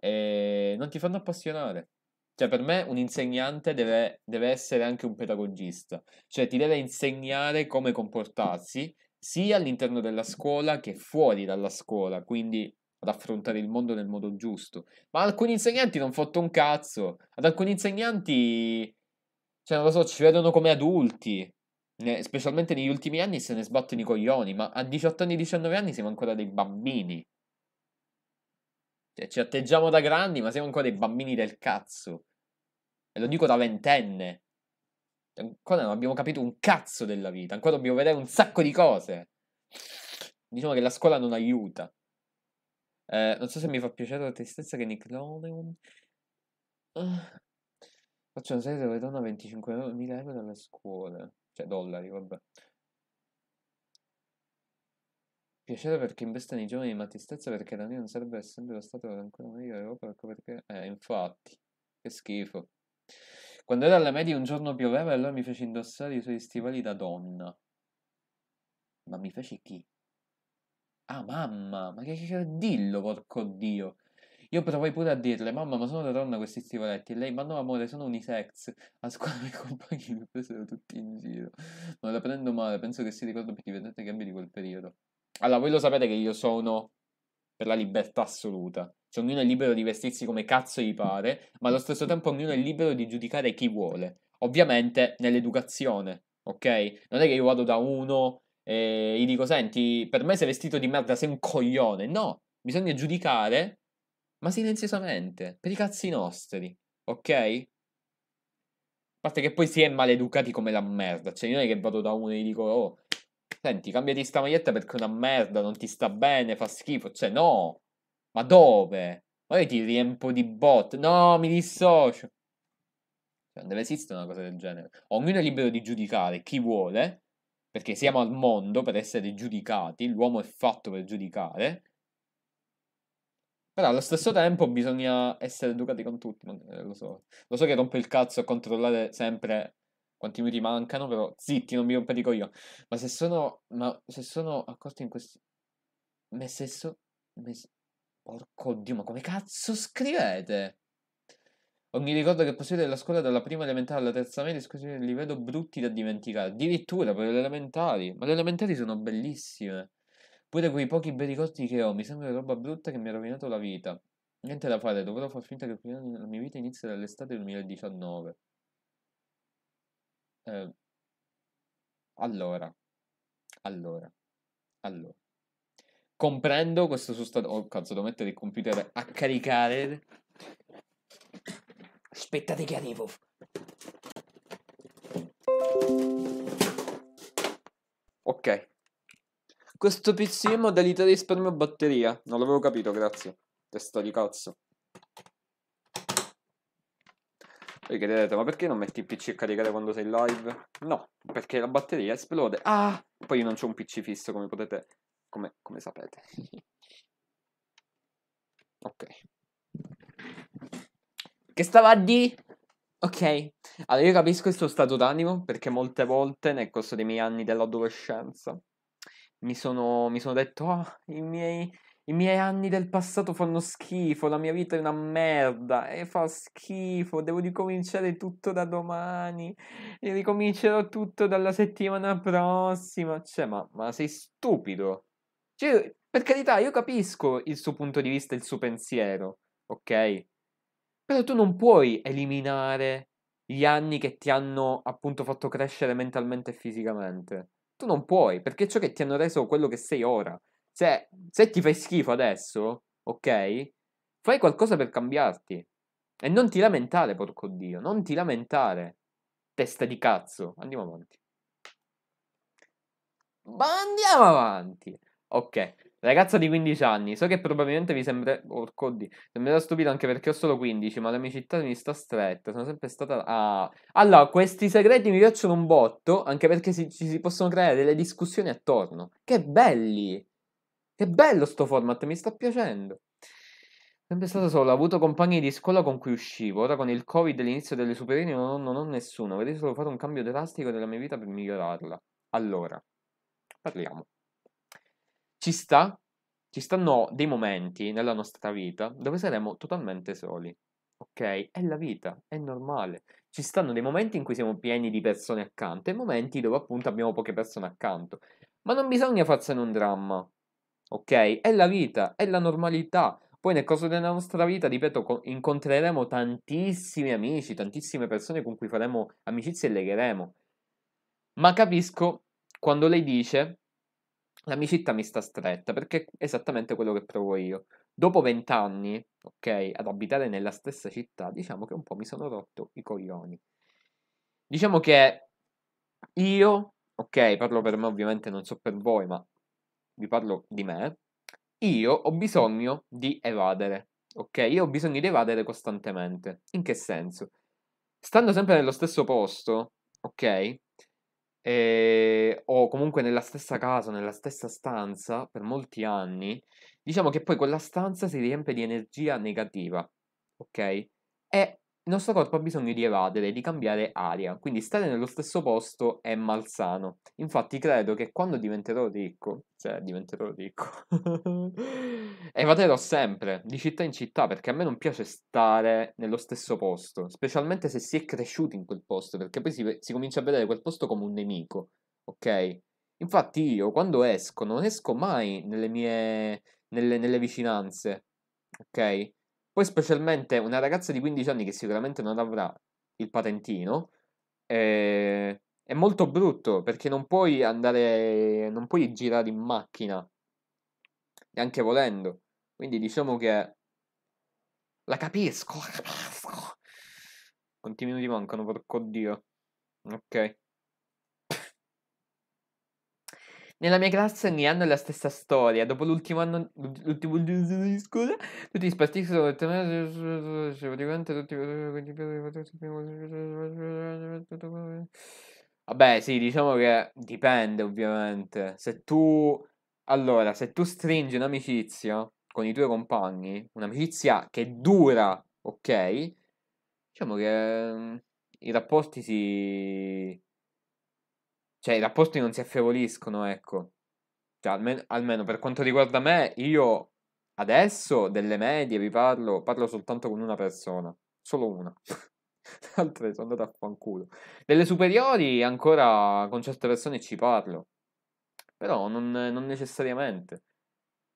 e eh, non ti fanno appassionare. Cioè, per me un insegnante deve, deve essere anche un pedagogista, cioè ti deve insegnare come comportarsi sia all'interno della scuola che fuori dalla scuola, quindi ad affrontare il mondo nel modo giusto. Ma alcuni insegnanti non fotto un cazzo, ad alcuni insegnanti, cioè non lo so, ci vedono come adulti, specialmente negli ultimi anni se ne sbattono i coglioni, ma a 18 anni, 19 anni siamo ancora dei bambini. Cioè, ci atteggiamo da grandi, ma siamo ancora dei bambini del cazzo. E lo dico da ventenne. Ancora non abbiamo capito un cazzo della vita, ancora dobbiamo vedere un sacco di cose. Diciamo che la scuola non aiuta. Eh, non so se mi fa piacere la tristezza che Nickelodeon... Ah. Faccio una serie dove donna 25.000 euro dalla scuola cioè dollari, vabbè. Piacere perché investe nei giovani, ma matistezza perché la non sarebbe essendo lo Stato ancora meglio l'Europa, ecco perché... Eh, infatti, che schifo. Quando era alla media un giorno pioveva e allora mi fece indossare i suoi stivali da donna. Ma mi fece chi? Ah, mamma, ma che, che dillo, porco dio! Io provai pure a dirle, mamma, ma sono da donna questi stivoletti. E lei, ma no, amore, sono unisex. A scuola i compagni mi presero tutti in giro. Ma la prendo male, penso che si ricordo più divertente che di quel periodo. Allora, voi lo sapete che io sono per la libertà assoluta. Cioè, ognuno è libero di vestirsi come cazzo gli pare, ma allo stesso tempo ognuno è libero di giudicare chi vuole. Ovviamente nell'educazione, ok? Non è che io vado da uno e gli dico, senti, per me sei vestito di merda, sei un coglione. No, bisogna giudicare ma silenziosamente, per i cazzi nostri, ok? A parte che poi si è maleducati come la merda, cioè non è che vado da uno e gli dico, oh, senti, cambiati sta maglietta perché è una merda, non ti sta bene, fa schifo, cioè no, ma dove? Ma io ti riempo di bot, no, mi dissocio. Cioè, non deve esistere una cosa del genere. Ognuno è libero di giudicare chi vuole, perché siamo al mondo per essere giudicati, l'uomo è fatto per giudicare, però allo stesso tempo bisogna essere educati con tutti, eh, lo so. Lo so che rompe il cazzo a controllare sempre quanti minuti mancano, però zitti, non mi dico io. Ma se sono... Ma se sono accorti in questi... Me stesso... Me... Porco Dio, ma come cazzo scrivete? Ogni ricordo che possiede la scuola dalla prima elementare alla terza media, scusate, li vedo brutti da dimenticare. Addirittura per le elementari. Ma le elementari sono bellissime. Pure quei pochi bei ricordi che ho, mi sembra una roba brutta che mi ha rovinato la vita. Niente da fare, dovrò far finta che la mia vita inizi dall'estate 2019. Eh, allora, allora, allora. Comprendo questo suo stato... Oh, cazzo, devo mettere il computer a caricare. Aspettate che arrivo. Ok. Questo PC è modalità di risparmio batteria. Non l'avevo capito, grazie. Testa di cazzo. Voi chiederete, ma perché non metti il PC a caricare quando sei live? No, perché la batteria esplode. Ah! Poi io non c'ho un PC fisso, come potete... come, come sapete. ok. Che stava di? Ok. Allora io capisco il suo stato d'animo, perché molte volte nel corso dei miei anni dell'adolescenza mi sono, mi sono detto, oh, i miei, i miei anni del passato fanno schifo, la mia vita è una merda e fa schifo, devo ricominciare tutto da domani, e ricomincerò tutto dalla settimana prossima. Cioè, ma, ma sei stupido. Cioè, per carità, io capisco il suo punto di vista, il suo pensiero, ok? Però tu non puoi eliminare gli anni che ti hanno appunto fatto crescere mentalmente e fisicamente tu non puoi, perché è ciò che ti hanno reso quello che sei ora. Se, cioè, se ti fai schifo adesso, ok? Fai qualcosa per cambiarti. E non ti lamentare, porco Dio, non ti lamentare. Testa di cazzo. Andiamo avanti. Ma andiamo avanti. Ok. Ragazza di 15 anni, so che probabilmente vi sembra... Orco di... Sembrerà stupido anche perché ho solo 15, ma la mia città mi sta stretta, sono sempre stata... Ah. Allora, questi segreti mi piacciono un botto, anche perché si, ci si possono creare delle discussioni attorno. Che belli! Che bello sto format, mi sta piacendo. Sempre stato solo, ho avuto compagni di scuola con cui uscivo, ora con il covid e l'inizio delle superiori non, non ho nessuno, vorrei solo fare un cambio drastico della mia vita per migliorarla. Allora, parliamo ci sta, ci stanno dei momenti nella nostra vita dove saremo totalmente soli. Ok? È la vita, è normale. Ci stanno dei momenti in cui siamo pieni di persone accanto e momenti dove appunto abbiamo poche persone accanto. Ma non bisogna farsene un dramma. Ok? È la vita, è la normalità. Poi nel corso della nostra vita, ripeto, incontreremo tantissimi amici, tantissime persone con cui faremo amicizia e legheremo. Ma capisco quando lei dice l'amicizia mi sta stretta perché è esattamente quello che provo io. Dopo vent'anni, ok, ad abitare nella stessa città, diciamo che un po' mi sono rotto i coglioni. Diciamo che io, ok, parlo per me ovviamente, non so per voi, ma vi parlo di me, io ho bisogno di evadere, ok? Io ho bisogno di evadere costantemente. In che senso? Stando sempre nello stesso posto, ok? eh, o comunque nella stessa casa, nella stessa stanza per molti anni, diciamo che poi quella stanza si riempie di energia negativa, ok? E il nostro corpo ha bisogno di evadere, di cambiare aria, quindi stare nello stesso posto è malsano. Infatti credo che quando diventerò ricco, cioè diventerò ricco, evaderò sempre di città in città perché a me non piace stare nello stesso posto, specialmente se si è cresciuti in quel posto, perché poi si, si comincia a vedere quel posto come un nemico, ok? Infatti io quando esco non esco mai nelle mie... nelle, nelle vicinanze, ok? Poi specialmente una ragazza di 15 anni che sicuramente non avrà il patentino, eh, è molto brutto perché non puoi andare, non puoi girare in macchina, neanche volendo. Quindi diciamo che la capisco, la capisco. Quanti minuti mancano, porco Dio. Ok. Nella mia classe ogni anno è la stessa storia. Dopo l'ultimo anno, l'ultimo giorno di scuola, tutti gli spasti sono tornati. Vabbè, sì, diciamo che dipende ovviamente. Se tu allora, se tu stringi un'amicizia con i tuoi compagni, un'amicizia che dura, ok? Diciamo che mm, i rapporti si cioè i rapporti non si affievoliscono, ecco. Cioè, almeno, almeno per quanto riguarda me, io adesso delle medie vi parlo, parlo soltanto con una persona, solo una. Le altre sono andate a fanculo. Delle superiori ancora con certe persone ci parlo, però non, non necessariamente.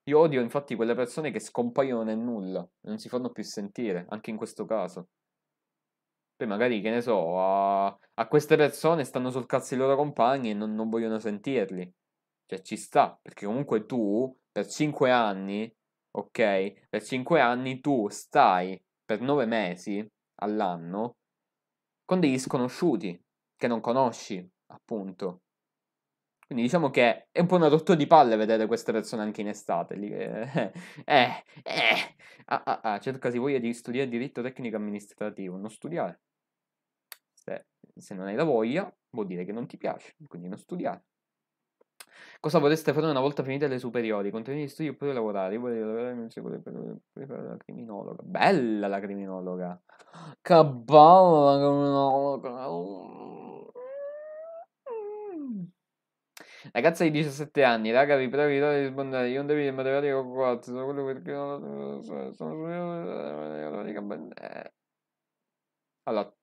Io odio infatti quelle persone che scompaiono nel nulla, non si fanno più sentire, anche in questo caso. Poi magari, che ne so, a, a queste persone stanno sul cazzo i loro compagni e non, non vogliono sentirli. Cioè, ci sta, perché comunque tu, per 5 anni, ok? Per 5 anni tu stai per 9 mesi all'anno con degli sconosciuti che non conosci, appunto. Quindi diciamo che è un po' una rottura di palle vedere queste persone anche in estate. Lì, eh, eh, eh. Ah, ah, ah, cercasi voglia di studiare diritto tecnico amministrativo, non studiare. Beh, se non hai la voglia, vuol dire che non ti piace, quindi non studiare. Cosa vorreste fare una volta finite le superiori? Continuare gli studi oppure lavorare? Io vorrei lavorare non si la criminologa. Bella la criminologa! Che bella la criminologa! Ragazza di 17 anni, raga, vi prego di rispondere. Io non devo il matematico 4, sono quello perché non lo so. Sono subito. Allora,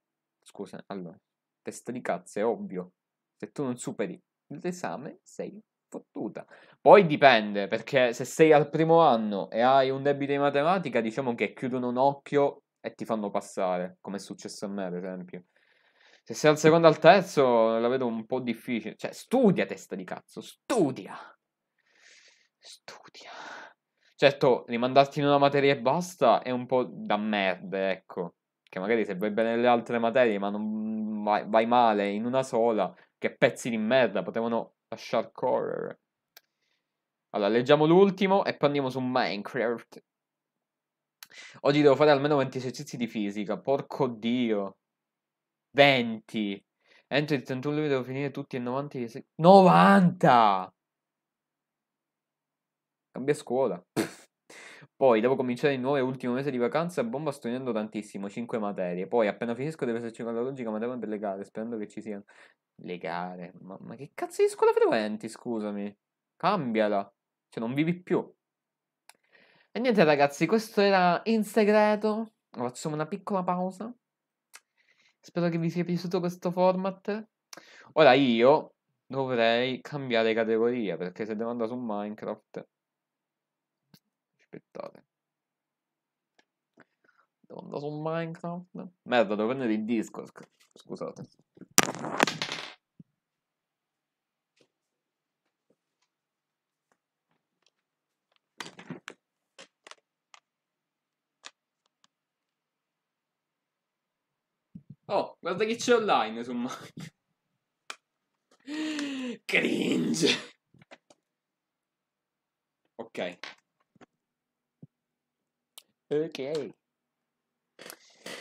scusa, allora, testa di cazzo, è ovvio. Se tu non superi l'esame, sei fottuta. Poi dipende, perché se sei al primo anno e hai un debito in matematica, diciamo che chiudono un occhio e ti fanno passare, come è successo a me, ad esempio. Se sei al secondo o al terzo, la vedo un po' difficile. Cioè, studia testa di cazzo, studia! Studia. Certo, rimandarti in una materia e basta è un po' da merda, ecco che magari se vai bene nelle altre materie ma non mm, vai, vai male in una sola, che pezzi di merda, potevano lasciar correre. Allora, leggiamo l'ultimo e poi andiamo su Minecraft. Oggi devo fare almeno 20 esercizi di fisica, porco dio. 20. Entro il 31 luglio devo finire tutti e 90 90! Cambia scuola. Pff. Poi devo cominciare il nuovo e ultimo mese di vacanza, bomba sto studiando tantissimo, 5 materie. Poi appena finisco deve esserci con la logica materia delle gare, sperando che ci siano. Le gare, ma, ma che cazzo di scuola frequenti, scusami. Cambiala, cioè non vivi più. E niente ragazzi, questo era in segreto. Facciamo una piccola pausa. Spero che vi sia piaciuto questo format. Ora io dovrei cambiare categoria perché se devo andare su Minecraft aspettate. Devo andare su Minecraft. Merda, devo prendere il Discord. Scusate. Oh, guarda che c'è online su Minecraft. Cringe. Ok. Ok.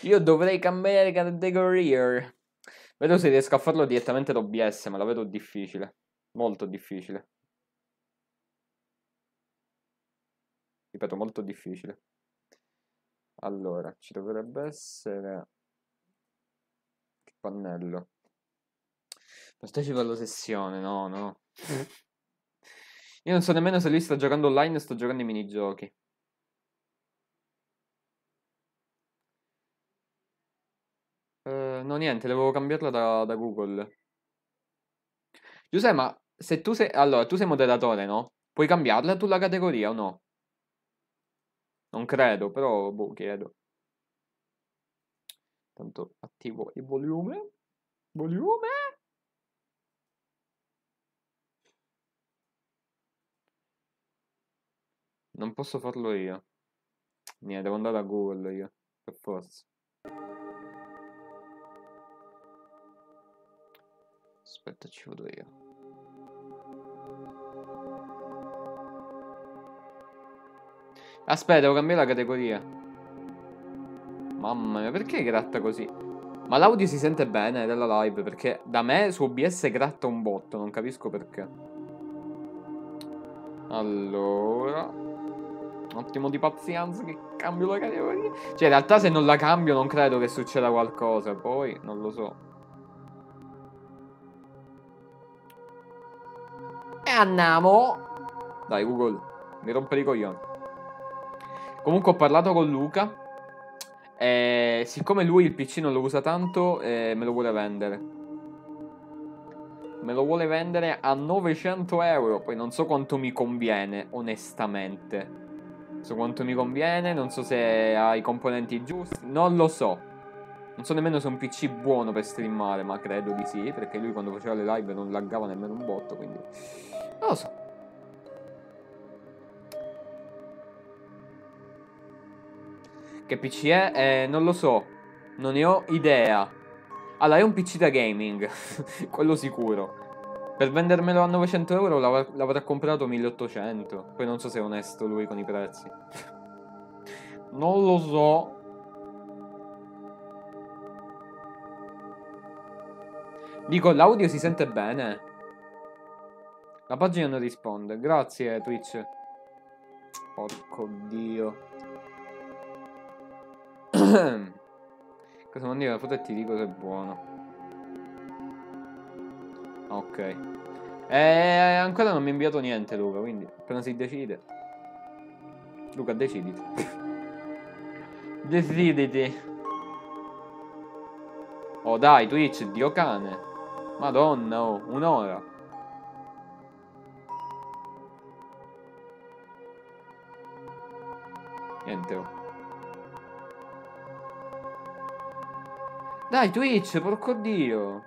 Io dovrei cambiare categoria. Vedo se riesco a farlo direttamente da OBS, ma la vedo difficile. Molto difficile. Ripeto, molto difficile. Allora, ci dovrebbe essere... Che pannello. Partecipa alla sessione, no, no. Eh. Io non so nemmeno se lui sta giocando online o sta giocando i minigiochi. no niente, devo cambiarla da, da Google. Giuseppe, ma se tu sei... Allora, tu sei moderatore, no? Puoi cambiarla tu la categoria o no? Non credo, però boh, chiedo. Tanto attivo il volume. Volume? Non posso farlo io. Niente, devo andare a Google io, per forza. aspetta ci vado io aspetta devo cambiare la categoria mamma mia perché gratta così ma l'audio si sente bene della live perché da me su OBS gratta un botto non capisco perché allora un attimo di pazienza che cambio la categoria. Cioè, in realtà se non la cambio non credo che succeda qualcosa, poi non lo so. andiamo. Dai, Google, mi rompere i coglioni. Comunque ho parlato con Luca. E siccome lui il PC non lo usa tanto, eh, me lo vuole vendere. Me lo vuole vendere a 900 euro. Poi non so quanto mi conviene, onestamente. Non so quanto mi conviene, non so se ha i componenti giusti, non lo so. Non so nemmeno se è un PC buono per streamare, ma credo di sì, perché lui quando faceva le live non laggava nemmeno un botto, quindi... Non lo so. Che PC è? Eh, non lo so. Non ne ho idea. Allora, è un PC da gaming. Quello sicuro. Per vendermelo a 900 euro l'avrà comprato 1800. Poi non so se è onesto lui con i prezzi. non lo so. Dico, l'audio si sente bene. La pagina non risponde. Grazie, Twitch. Porco dio. Cosa mandi la foto e ti dico se è buono. Ok. E eh, ancora non mi ha inviato niente Luca, quindi appena si decide. Luca, deciditi. Deciditi. Oh dai, Twitch, dio cane. Madonna, oh, un'ora. Niente. Dai Twitch, porco dio.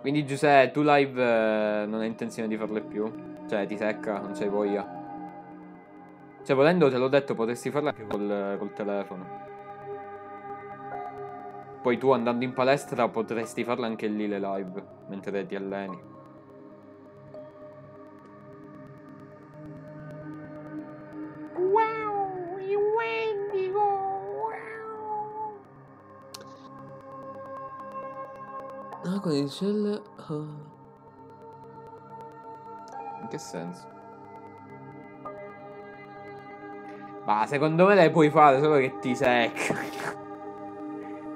Quindi Giuseppe, tu live eh, non hai intenzione di farle più? Cioè, ti secca, non c'hai voglia. Cioè, volendo, te l'ho detto, potresti farla anche col, col telefono. Poi tu andando in palestra potresti farle anche lì le live, mentre ti alleni. Ah, con il cell... Uh. Ah. In che senso? Ma secondo me le puoi fare, solo che ti secca.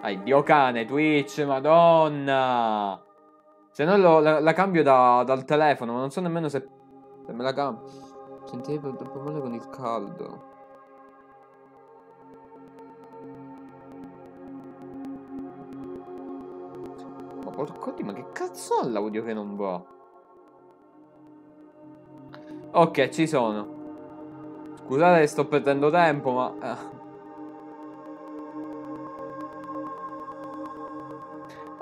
Dai, Dio cane, Twitch, madonna. Se no lo, la, la, cambio da, dal telefono, ma non so nemmeno se, se me la cambio. Sentivo troppo male con il caldo. Ma porco di, ma che cazzo ha l'audio che non va? Ok, ci sono. Scusate, sto perdendo tempo, ma... Eh.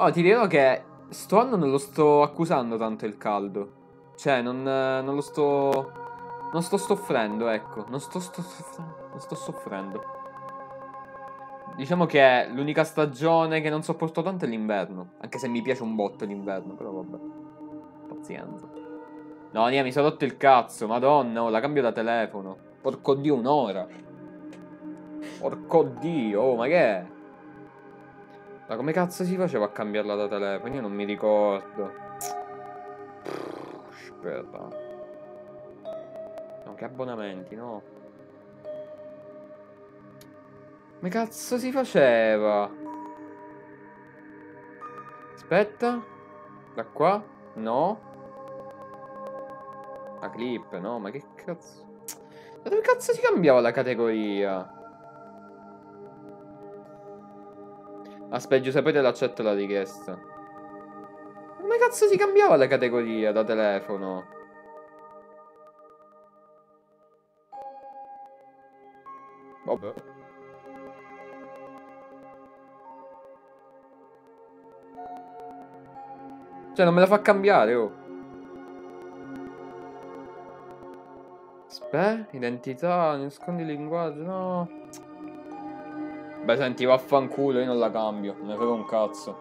Oh, ti dirò che sto anno non lo sto accusando tanto il caldo. Cioè, non, eh, non lo sto... Non sto soffrendo, ecco. Non sto, sto, non sto soffrendo. Diciamo che l'unica stagione che non sopporto tanto è l'inverno. Anche se mi piace un botto l'inverno, però vabbè. Pazienza. No, Nia, mi sono rotto il cazzo. Madonna, oh, la cambio da telefono. Porco dio, un'ora. Porco dio, oh, ma che è? Ma come cazzo si faceva a cambiarla da telefono? Io non mi ricordo. Aspetta. No, che abbonamenti, no. Come cazzo si faceva? Aspetta. Da qua? No. La clip, no? Ma che cazzo... Da dove cazzo si cambiava la categoria? Aspetta, Giuseppe te l'accetto la richiesta. Come cazzo si cambiava la categoria da telefono? Vabbè. Boh. Cioè, non me la fa cambiare, oh. Aspetta, eh, identità, nascondi linguaggio, no. Beh, senti, vaffanculo, io non la cambio. Non ne frega un cazzo.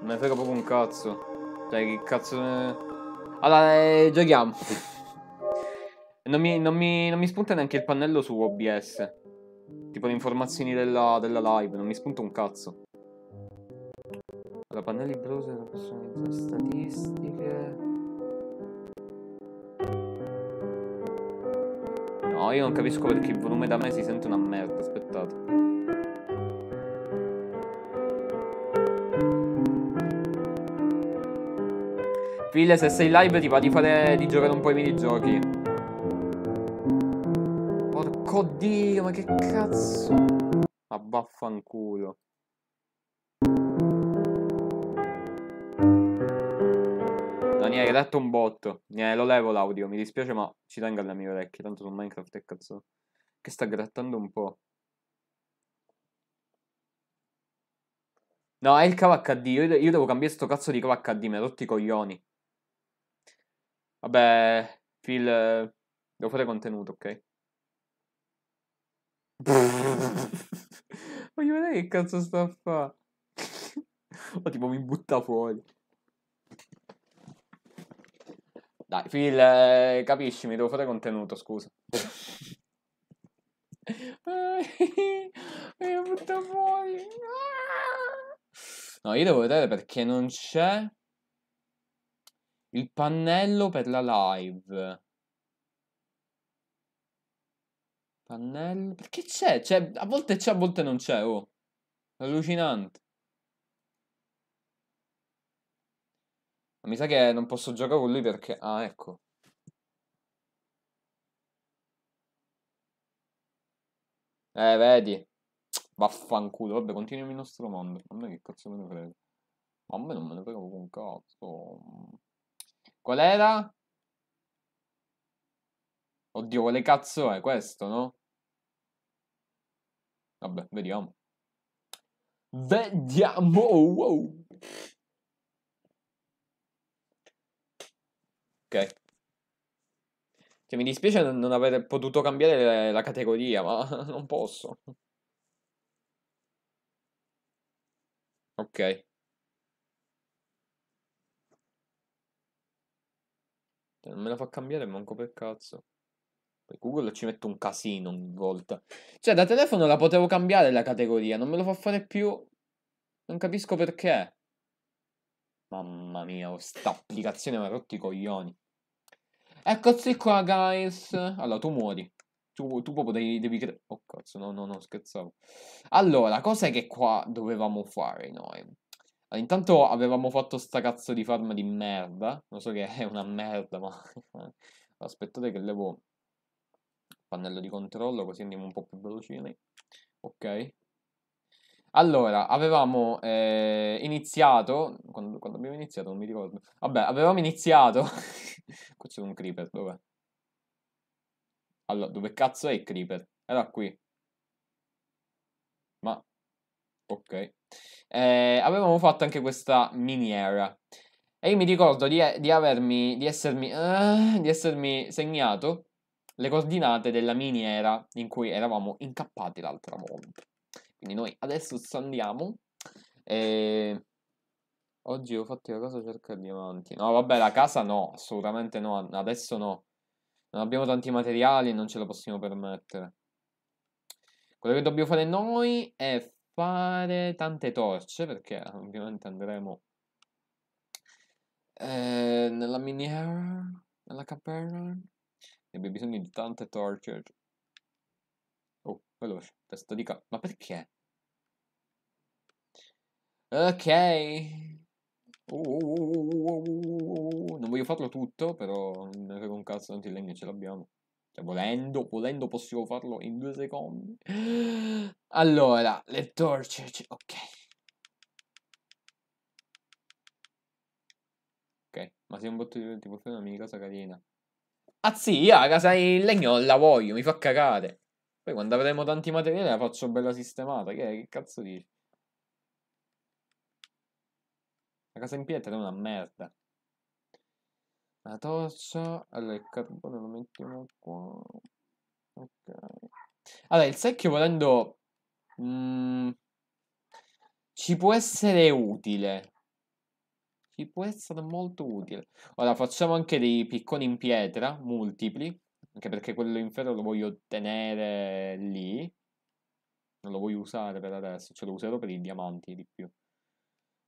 Non ne frega proprio un cazzo. Cioè, che cazzo... Ne... Allora, eh, giochiamo. non, mi, non, mi, non mi spunta neanche il pannello su OBS. Tipo le informazioni della, della live. Non mi spunta un cazzo. Allora, pannelli browser, personalizzazione, statistiche... No, io non capisco perché il volume da me si sente una merda, aspettate. Figlia, se sei live ti va di fare di giocare un po' i minigiochi. Porco dio, ma che cazzo? Abbaffanculo. vaffanculo. Daniele, hai detto un botto. Niente, lo levo l'audio, mi dispiace ma ci tengo alle mie orecchie, tanto su Minecraft è cazzo. Che sta grattando un po'. No, è il cavo HD. Io, io devo cambiare sto cazzo di cavo HD. Mi ha rotto i coglioni. Vabbè, Phil, devo fare contenuto, ok? Voglio vedere che cazzo sta a fare. o tipo mi butta fuori. Dai, Phil, eh, capisci, mi devo fare contenuto, scusa. mi butta fuori. No, io devo vedere perché non c'è... Il pannello per la live. Pannello. Perché c'è? C'è. A volte c'è, a volte non c'è, oh. Allucinante. Ma mi sa che non posso giocare con lui perché. Ah, ecco. Eh, vedi. Vaffanculo. Vabbè, continuiamo il nostro mondo. A me che cazzo me ne frega. a me non me ne frega con cazzo. Oh. Qual era? Oddio, quale cazzo è questo, no? Vabbè, vediamo. Vediamo! Wow. Ok. Cioè, mi dispiace non aver potuto cambiare la categoria, ma non posso. Ok. cioè, non me la fa cambiare manco per cazzo. Per Google ci mette un casino ogni volta. Cioè, da telefono la potevo cambiare la categoria, non me lo fa fare più. Non capisco perché. Mamma mia, oh, sta applicazione mi ha rotto i coglioni. Eccoci qua, guys. Allora, tu muori. Tu, tu proprio devi, devi cre- Oh, cazzo, no, no, no, scherzavo. Allora, cosa è che qua dovevamo fare noi? Intanto avevamo fatto sta cazzo di farm di merda. Non so che è una merda, ma... Aspettate che levo il pannello di controllo, così andiamo un po' più velocini. Ok. Allora, avevamo eh, iniziato... Quando, quando, abbiamo iniziato? Non mi ricordo. Vabbè, avevamo iniziato... Qua c'è un creeper, dov'è? Allora, dove cazzo è il creeper? Era qui. Ok. Eh, avevamo fatto anche questa miniera. E io mi ricordo di, eh, di avermi, di essermi, uh, di essermi segnato le coordinate della miniera in cui eravamo incappati l'altra volta. Quindi noi adesso andiamo. E... Ehm, oggi ho fatto la cosa cerca diamanti. No, vabbè, la casa no, assolutamente no, adesso no. Non abbiamo tanti materiali e non ce lo possiamo permettere. Quello che dobbiamo fare noi è fare tante torce perché ovviamente andremo eh, nella miniera, nella caverna. Abbiamo bisogno di tante torce. Oh, veloce, testa di ca... Ma perché? Ok. Uh, uh, uh, non voglio farlo tutto, però non avevo un cazzo, tanto il legno ce l'abbiamo. Cioè, volendo, volendo possiamo farlo in due secondi. Allora, le torce, ok. Ok, ma sei un botto di tipo fai una mini casa carina. Ah sì, la casa in legno la voglio, mi fa cagare. Poi quando avremo tanti materiali la faccio bella sistemata. Che, che cazzo dici? La casa in pietra è una merda. La torcia. Allora, il carbone lo mettiamo qua. Ok. Allora, il secchio volendo... Mm, ci può essere utile. Ci può essere molto utile. Ora, facciamo anche dei picconi in pietra, multipli. Anche perché quello in ferro lo voglio tenere lì. Non lo voglio usare per adesso, ce lo userò per i diamanti di più.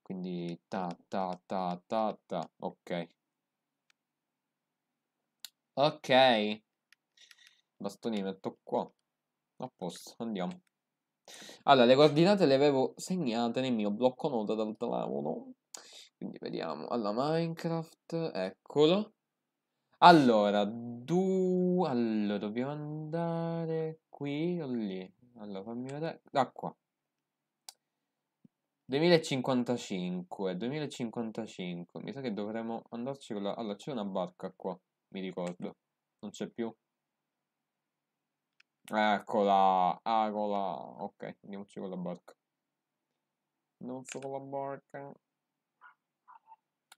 Quindi ta ta ta ta ta. Ok. Ok. Bastoni metto qua. A posto, andiamo. Allora, le coordinate le avevo segnate nel mio blocco nota dal tavolo. Quindi vediamo. Allora, Minecraft, eccolo. Allora, du... allora, dobbiamo andare qui o lì. Allora, fammi vedere. Da qua. 2055, 2055. Mi sa che dovremmo andarci con la... Allora, c'è una barca qua mi ricordo. Non c'è più. Eccola, agola. Ok, andiamoci con la barca. Non so con la barca.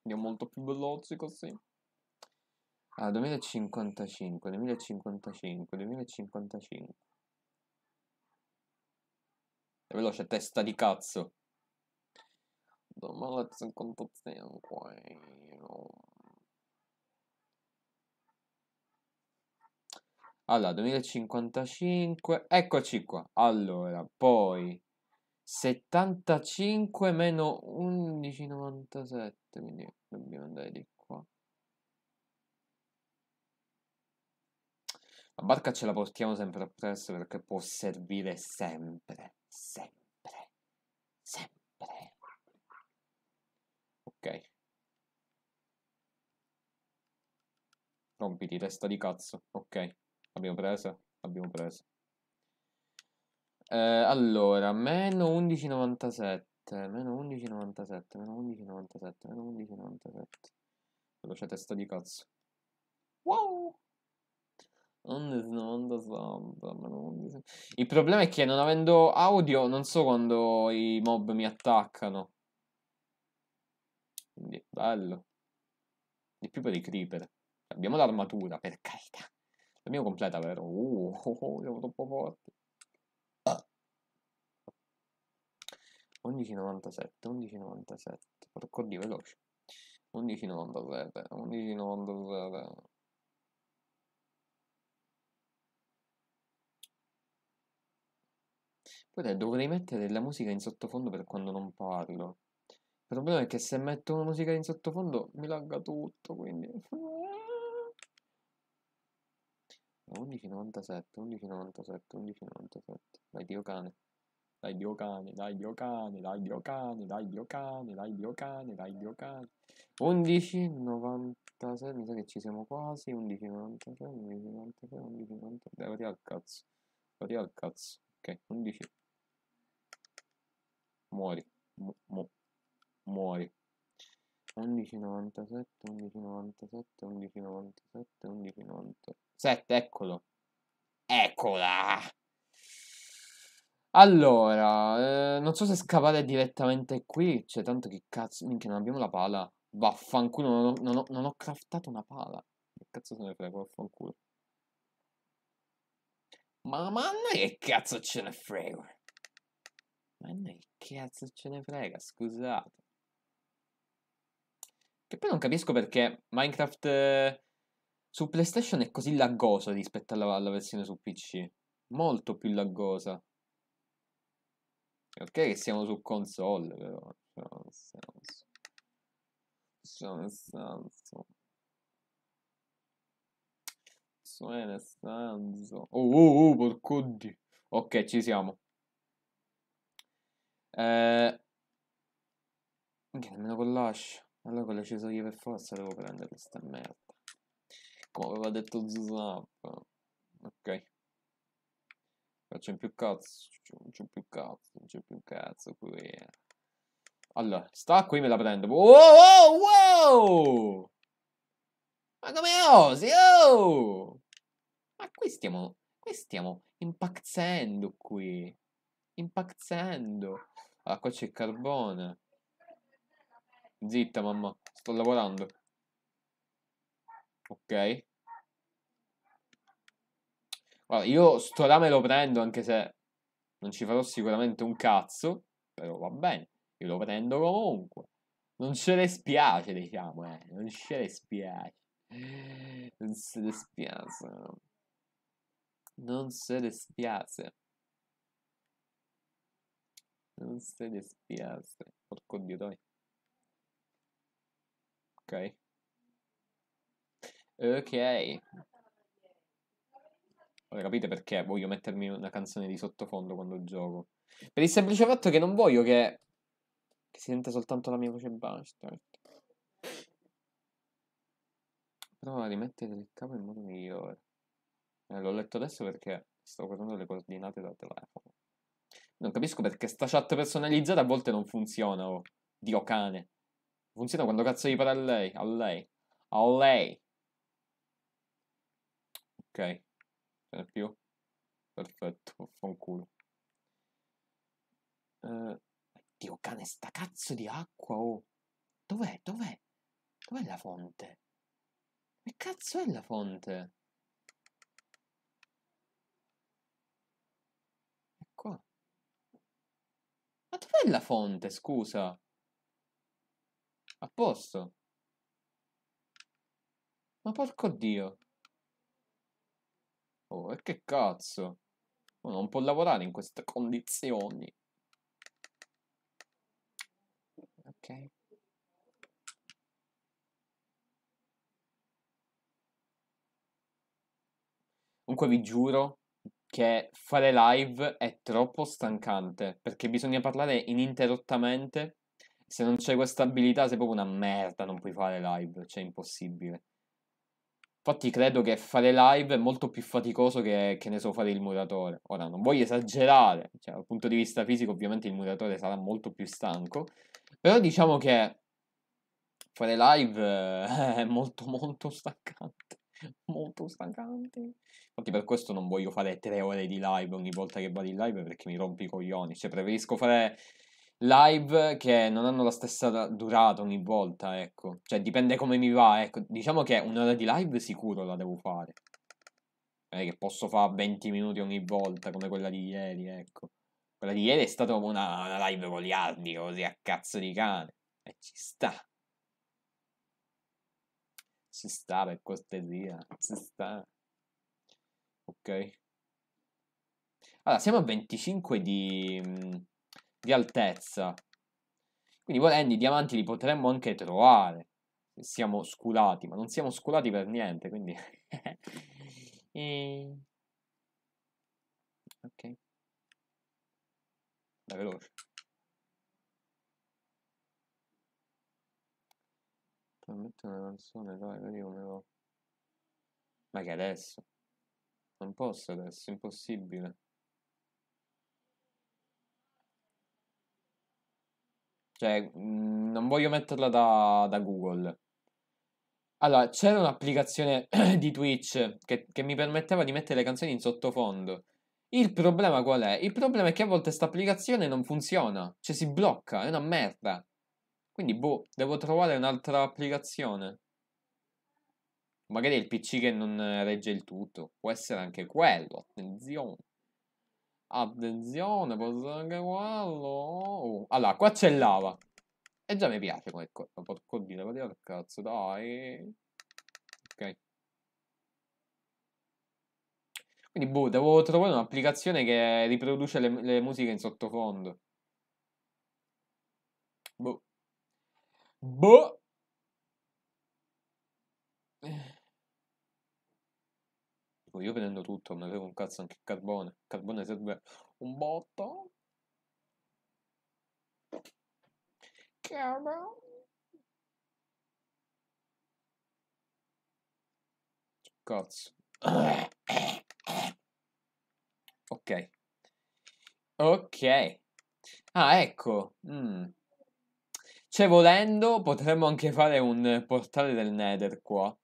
Andiamo molto più veloci così. Ah, 2055, 2055, 2055. È veloce, testa di cazzo. 2055. Allora, 2055, eccoci qua. Allora, poi 75 meno 1197, quindi dobbiamo andare di qua. La barca ce la portiamo sempre appresso perché può servire sempre, sempre, sempre. Ok. Rompiti, testa di cazzo, ok. Abbiamo preso? Abbiamo preso. Eh, allora, meno 11,97, meno 11,97, meno 11,97, meno 11,97. Veloce testa di cazzo. Wow! Il problema è che non avendo audio non so quando i mob mi attaccano. Quindi bello. Di più per i creeper. Abbiamo l'armatura, per carità. Il mio completa, vero? Uh, oh, oh, siamo troppo forti. 11,97, 11,97, porco di veloce. 11,97, 11,97. Poi dovrei mettere la musica in sottofondo per quando non parlo. Il problema è che se metto una musica in sottofondo mi lagga tutto, quindi... 11,97, 11,97, 11,97. Dai Dio cane. Dai Dio cane, dai Dio cane, dai Dio cane, dai Dio cane, dai Dio cane, dai Dio cane. 11,96, mi sa che ci siamo quasi. 11,96, 11,96, 11,96. Dai, vati al cazzo. Vati al cazzo. Ok, 11. Muori. Mu mu muori. 11,97, 11,97, 11,97, 11,97. 7, eccolo. Eccola! Allora, eh, non so se scavare direttamente qui, cioè tanto che cazzo, minchia non abbiamo la pala. Vaffanculo, non ho, non ho, non ho craftato una pala. Che cazzo se ne frega, vaffanculo. Ma manna che cazzo ce ne frega? Manna che cazzo ce ne frega, scusate. Che poi non capisco perché Minecraft... Eh... Su PlayStation è così laggosa rispetto alla, alla versione su PC. Molto più laggosa. Ok, che siamo su console, però. Non senso. Non senso. Nel senso. Oh, oh, oh, porco di. Ok, ci siamo. Eh... Che nemmeno con l'ascia. Allora con l'accesorio per forza devo prendere questa merda. Come aveva detto Zap. Ok. Non c'è più cazzo, non c'è più cazzo, non c'è più cazzo qui. Allora, sta qui me la prendo. Wow, oh, wow, oh, oh, wow! Ma come osi, oh! Ma qui stiamo, qui stiamo impazzendo qui. Impazzendo. Allora, qua c'è il carbone. Zitta, mamma, sto lavorando. Ok. Guarda, io sto rame lo prendo anche se non ci farò sicuramente un cazzo, però va bene, io lo prendo comunque. Non ce ne spiace, diciamo, eh. Non ce ne spiace. Non se ne spiace. Non se ne spiace. Non se ne spiace. Porco dio, dai. Ok. Ok. Ora capite perché voglio mettermi una canzone di sottofondo quando gioco. Per il semplice fatto che non voglio che, che si senta soltanto la mia voce bastard. Prova a rimettere il capo in modo migliore. Eh, l'ho letto adesso perché sto guardando le coordinate dal telefono. Non capisco perché sta chat personalizzata a volte non funziona, oh. Dio cane. Funziona quando cazzo gli pare a lei, a lei, a lei. Ok, ce n'è più? Perfetto, fanculo. Uh, eh, Dio cane, sta cazzo di acqua, oh! Dov'è? Dov'è? Dov'è la fonte? Che cazzo è la fonte? È qua. Ma dov'è la fonte, scusa? A posto. Ma porco Dio. Oh, e che cazzo? Oh, non può lavorare in queste condizioni. Ok. Comunque vi giuro che fare live è troppo stancante perché bisogna parlare ininterrottamente. Se non c'è questa abilità sei proprio una merda, non puoi fare live, cioè è impossibile. Infatti credo che fare live è molto più faticoso che, che ne so fare il muratore. Ora, non voglio esagerare, cioè, dal punto di vista fisico ovviamente il muratore sarà molto più stanco, però diciamo che fare live è molto molto staccante, molto staccante. Infatti per questo non voglio fare tre ore di live ogni volta che vado in live perché mi rompi i coglioni, cioè preferisco fare live che non hanno la stessa durata ogni volta, ecco. Cioè, dipende come mi va, ecco. Diciamo che un'ora di live sicuro la devo fare. Non eh, è che posso fare 20 minuti ogni volta, come quella di ieri, ecco. Quella di ieri è stata una, una live con gli armi, così, a cazzo di cane. E eh, ci sta. Ci sta, per cortesia. Ci sta. Ok. Allora, siamo a 25 di mm, di altezza. Quindi volendo i diamanti li potremmo anche trovare. Siamo sculati, ma non siamo sculati per niente, quindi... e... Ok. Dai, veloce. Metto una canzone, dai, vedi come va. Ma che adesso? Non posso adesso, impossibile. Cioè, mm, non voglio metterla da, da Google. Allora, c'era un'applicazione di Twitch che, che, mi permetteva di mettere le canzoni in sottofondo. Il problema qual è? Il problema è che a volte questa applicazione non funziona, cioè si blocca, è una merda. Quindi, boh, devo trovare un'altra applicazione. Magari è il PC che non regge il tutto, può essere anche quello, attenzione. Attenzione, posso anche quello. Oh. Allora, qua c'è lava. E già mi piace come cosa. Porco dio, vado al cazzo, dai. Ok. Quindi, boh, devo trovare un'applicazione che riproduce le, le musiche in sottofondo. Boh. Boh. Tipo, io prendo tutto, ma ne frego un cazzo anche il carbone. Il carbone serve un botto. Caro. Cazzo. Ok. Ok. Ah, ecco. Mm. Cioè, volendo, potremmo anche fare un portale del Nether qua.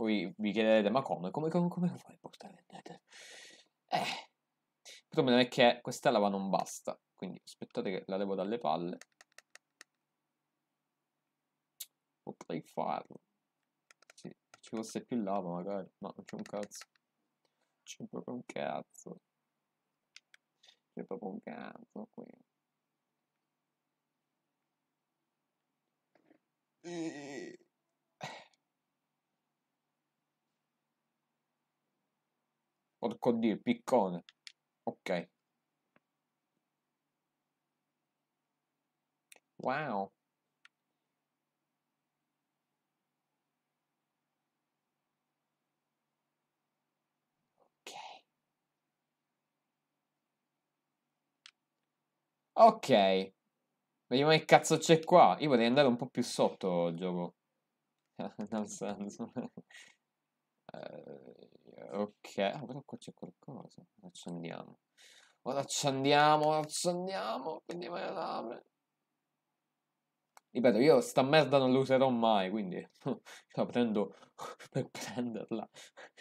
Voi vi chiederete, ma come? Come, come, come fai a portare niente? Eh, il problema è che questa lava non basta, quindi aspettate che la levo dalle palle. Potrei farlo. Se ci fosse più lava magari, ma non c'è un cazzo. C'è proprio un cazzo. C'è proprio un cazzo qui. Eeeh. Porco dio, piccone. Ok. Wow. Ok. Ok. Vediamo che cazzo c'è qua. Io vorrei andare un po' più sotto il gioco. non senso. uh... Eh, ok, ah, però qua c'è qualcosa. Accendiamo. Ora accendiamo, ora accendiamo. Quindi vai a apre. Ripeto, io sta merda non la userò mai, quindi la prendo per prenderla.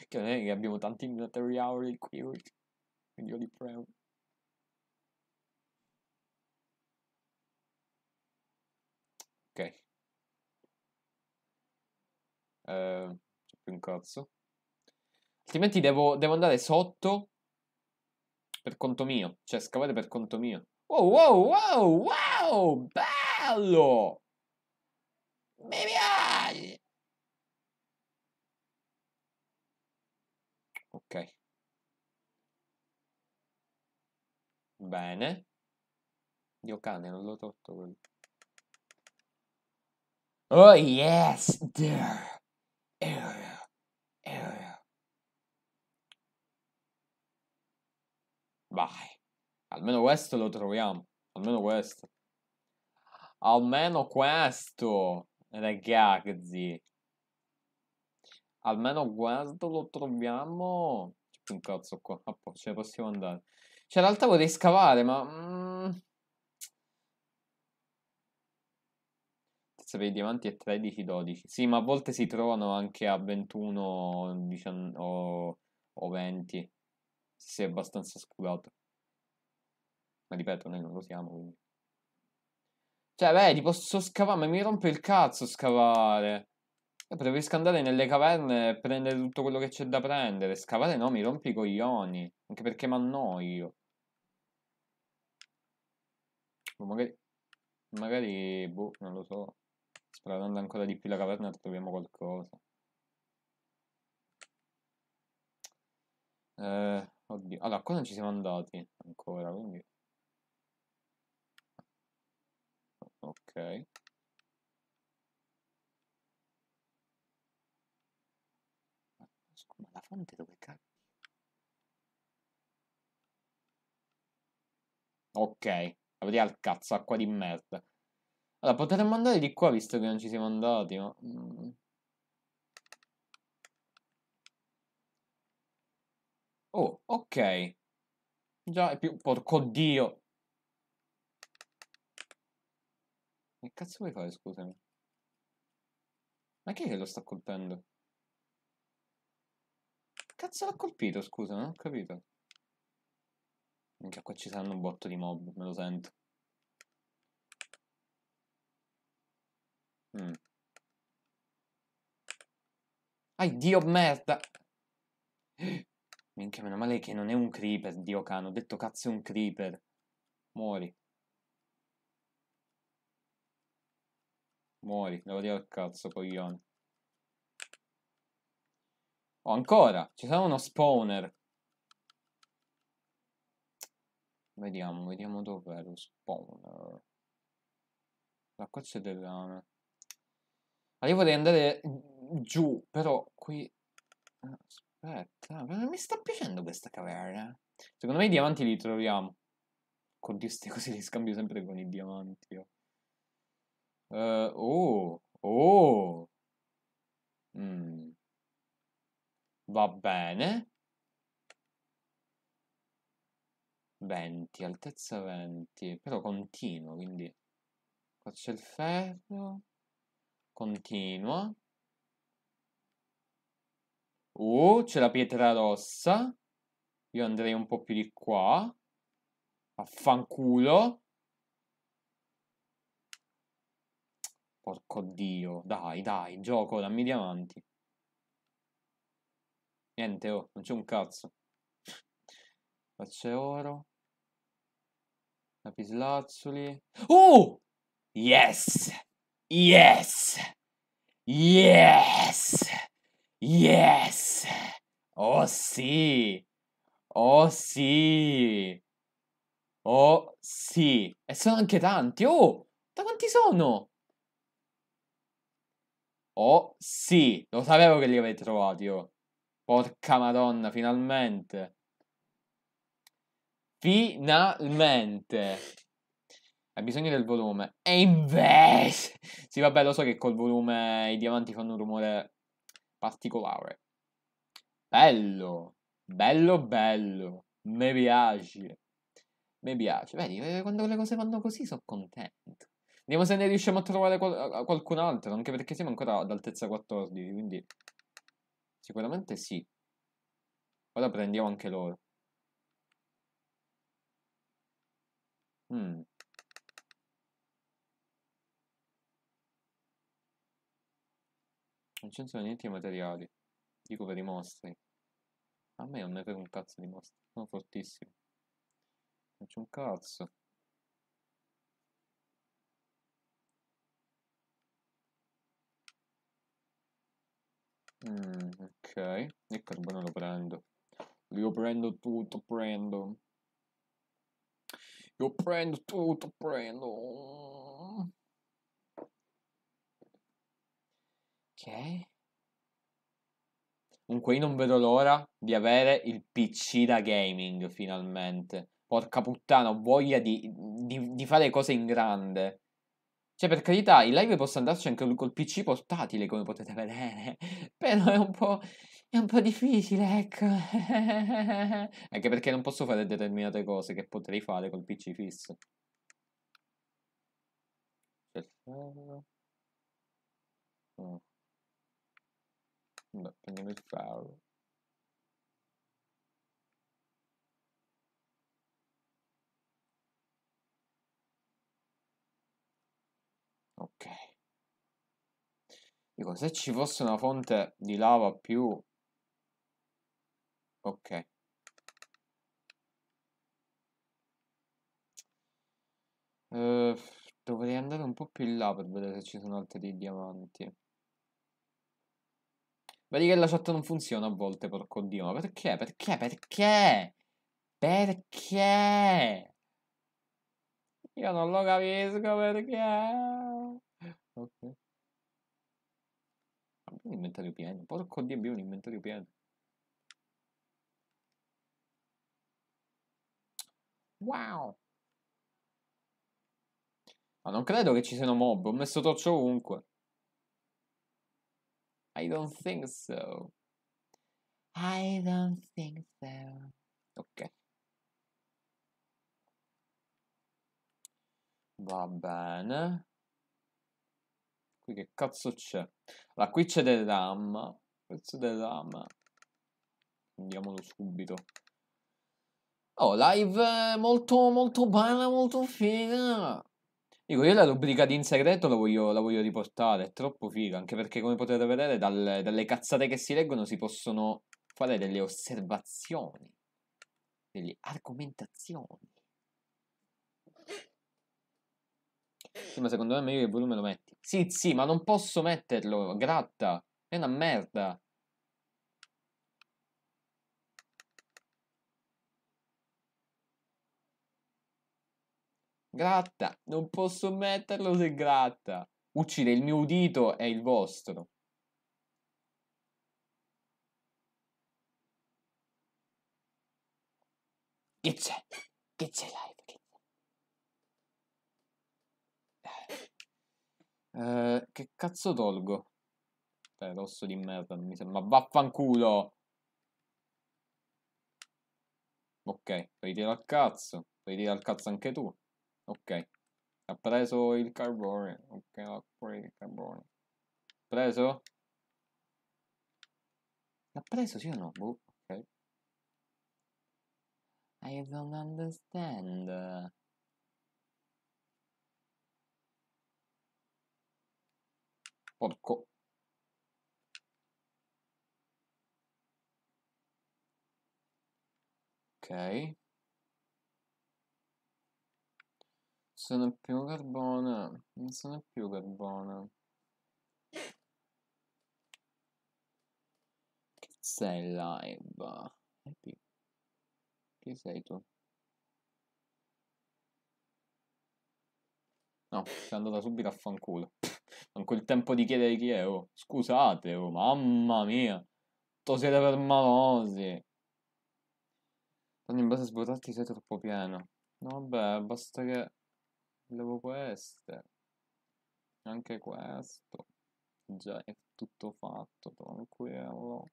Che non è che abbiamo tanti materiali qui, quindi io li prendo. Ok. Eh, c'è più un cazzo. Altrimenti devo, devo andare sotto per conto mio. Cioè, scavare per conto mio. Wow, wow, wow, wow! Bello! Mi piace! Ok. Bene. Dio cane, non l'ho tolto quello. Oh yes, there. Area. Area. Vai. Almeno questo lo troviamo. Almeno questo. Almeno questo, ragazzi. Almeno questo lo troviamo. C'è più un cazzo qua. Ah, poi ce ne possiamo andare. Cioè, in realtà vorrei scavare, ma... Mm. Se vedi i diamanti è 13-12. Sì, ma a volte si trovano anche a 21 19, o, o 20 si è abbastanza scudato. Ma ripeto, noi non lo siamo, quindi. Cioè, beh, ti posso scavare, ma mi rompe il cazzo scavare. Io preferisco andare nelle caverne e prendere tutto quello che c'è da prendere. Scavare no, mi rompi i coglioni. Anche perché mi annoio. Boh, magari... Magari... Boh, non lo so. Esplorando ancora di più la caverna troviamo qualcosa. Eh... Oddio, allora qua non ci siamo andati ancora, quindi... Ok. Ma la fonte dove cacchio? Ok, la vedi al cazzo, acqua di merda. Allora, potremmo andare di qua visto che non ci siamo andati, ma... Mm. Oh, ok. Già è più... Porco Dio! Che cazzo vuoi fare, scusami? Ma chi è che lo sta colpendo? Che Cazzo l'ha colpito, scusa, non ho capito. Minchia, qua ci saranno un botto di mob, me lo sento. Mm. Ai, dio merda! Minchia, meno male che non è un creeper, Dio cano. Ho detto cazzo è un creeper. Muori. Muori, devo dire al cazzo, coglione. Oh, ancora! Ci sarà uno spawner. Vediamo, vediamo dov'è lo spawner. La c'è del rame. Ah, io vorrei andare giù, però qui... Eh, Aspetta, non mi sta piacendo questa caverna? Secondo me i diamanti li troviamo. Con Dio, ste cose li scambio sempre con i diamanti. Io. Uh, oh, oh. Mm. Va bene. 20, altezza 20, però continuo, quindi qua c'è il ferro, continua, Uh, c'è la pietra rossa. Io andrei un po' più di qua. Affanculo. Porco dio. Dai, dai, gioco, dammi diamanti. Niente, oh, non c'è un cazzo. Qua c'è oro. Lapislazzuli. Oh! Yes! Yes! Yes! Yes! Oh sì! Oh sì! Oh sì! E sono anche tanti! Oh! Da quanti sono? Oh sì! Lo sapevo che li avete trovati, oh! Porca madonna, finalmente! Finalmente! Ha bisogno del volume. E invece... Sì, vabbè, lo so che col volume i diamanti fanno un rumore particolare. Bello, bello, bello, mi piace, mi piace. Vedi, eh, quando le cose vanno così sono contento. Vediamo se ne riusciamo a trovare qual- eh, qualcun altro, anche perché siamo ancora ad altezza 14, quindi sicuramente sì. Ora prendiamo anche loro. Hmm. Non c'entrano niente i materiali. Dico per i mostri. A me non ne frega un cazzo di mostri. Sono fortissimo. Non c'è un cazzo. Mm, ok. Il carbone lo prendo. Io prendo tutto, prendo. Io prendo tutto, prendo. Ok. Comunque io non vedo l'ora di avere il PC da gaming finalmente. Porca puttana, ho voglia di, di, di fare cose in grande. Cioè, per carità, in live posso andarci anche col PC portatile, come potete vedere. Però è un po'. È un po' difficile, ecco. anche perché non posso fare determinate cose che potrei fare col PC fisso. Perfetto. Oh. Beh, prendiamo il ferro. Ok. Dico, se ci fosse una fonte di lava più... Ok. Uh, dovrei andare un po' più in là per vedere se ci sono altri diamanti. Vedi che la chat non funziona a volte, porco dio. Ma perché? Perché? Perché? Perché? Io non lo capisco perché. Ok. Abbiamo un inventario pieno. Porco dio, abbiamo un inventario pieno. Wow. Ma non credo che ci siano mob. Ho messo torcio ovunque. I don't think so. I don't think so. Ok. Va bene. Qui che cazzo c'è? Allora, qui c'è del RAM. Questo del RAM. Andiamolo subito. Oh, live molto molto bella, molto figa. Dico, io la rubrica di in segreto la voglio, la voglio riportare, è troppo figa, anche perché come potete vedere dal- dalle cazzate che si leggono si possono fare delle osservazioni, delle argomentazioni. Sì, ma secondo me è meglio che il volume lo metti. Sì, sì, ma non posso metterlo, gratta, è una merda. Gratta, non posso metterlo se gratta. Uccide il mio udito e il vostro. Che c'è? Che c'è live? Uh, che cazzo tolgo? Cioè, rosso di merda, non mi sembra. Vaffanculo! Ok, puoi al cazzo. Puoi al cazzo anche tu ok ha preso il carbone ok ha pure il carbone preso l'ha preso sì o no boh, ok I don't understand porco ok sono più carbona, non sono più carbona. Che sei live? Happy. Chi sei tu? No, sei andata subito a fanculo. Manco il tempo di chiedere chi è, oh. Scusate, oh, mamma mia. To siete per malosi. in base a svuotarti sei troppo pieno. No, vabbè, basta che Volevo queste anche questo già è tutto fatto tranquillo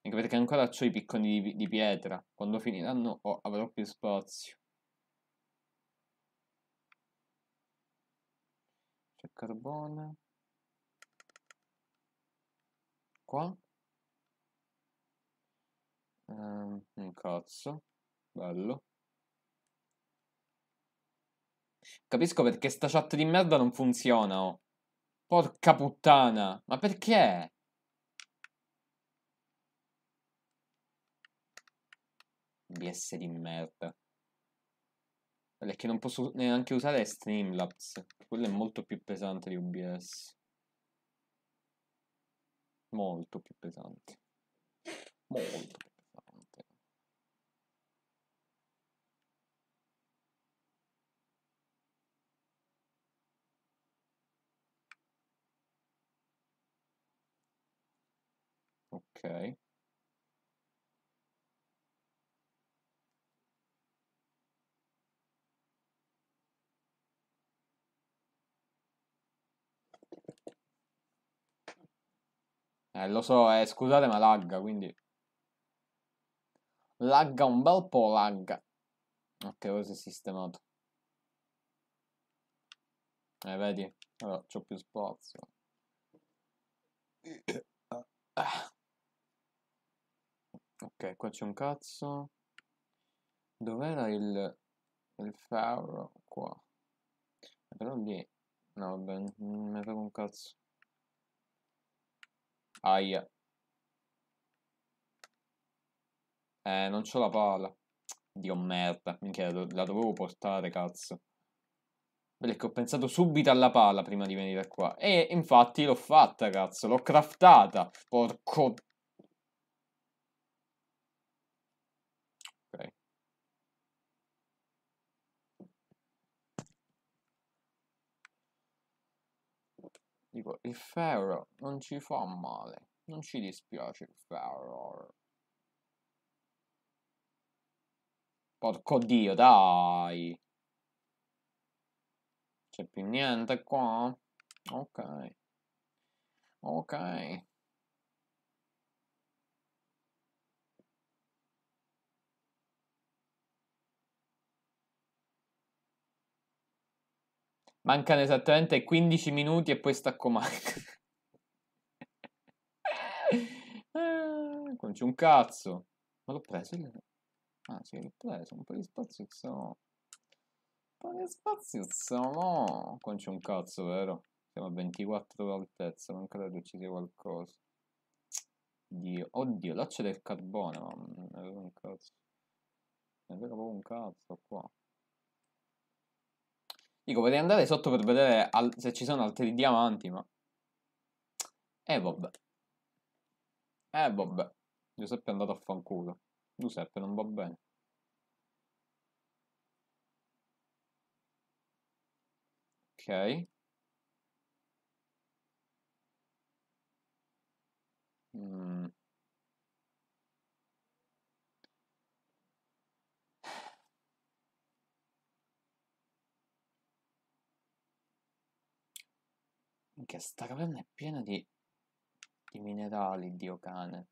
e perché ancora ho i picconi di, di pietra quando finiranno oh, avrò più spazio c'è carbone qua um, un cazzo bello Capisco perché sta chat di merda non funziona, oh. Porca puttana, ma perché? BS di merda. che non posso neanche usare Streamlabs, quello è molto più pesante di UBS. Molto più pesante. Molto più pesante. ok Eh, lo so, eh, scusate ma lagga, quindi... Lagga un bel po', lagga. Ok, ora si è sistemato. Eh, vedi? Allora, c'ho più spazio. Ah. Ok, qua c'è un cazzo. Dov'era il, il ferro? Qua. Però lì... No, vabbè, non mi frega un cazzo. Aia. Eh, non c'ho la pala. Dio merda, minchia, la dovevo portare, cazzo. che ho pensato subito alla pala prima di venire qua. E infatti l'ho fatta, cazzo, l'ho craftata. Porco Dico, il ferro non ci fa male, non ci dispiace il ferro. Porco dio, dai! C'è più niente qua? Ok. Ok. Mancano esattamente 15 minuti e poi stacco Mike. non ah, c'è un cazzo. Ma l'ho preso? Ah, sì, l'ho preso. Un po' di spazio sono. Un po' di spazio sono. Non c'è un cazzo, vero? Siamo a 24 altezza. non credo ci sia qualcosa. Dio. Oddio, là c'è del carbone, ma non avevo un cazzo. Non avevo proprio un cazzo qua. Dico, potrei andare sotto per vedere se ci sono altri diamanti, ma... Eh, vabbè. Eh, vabbè. Giuseppe è andato a fanculo. Giuseppe non va bene. Ok. Mm. Minchia, sta caverna è piena di, di minerali, dio cane.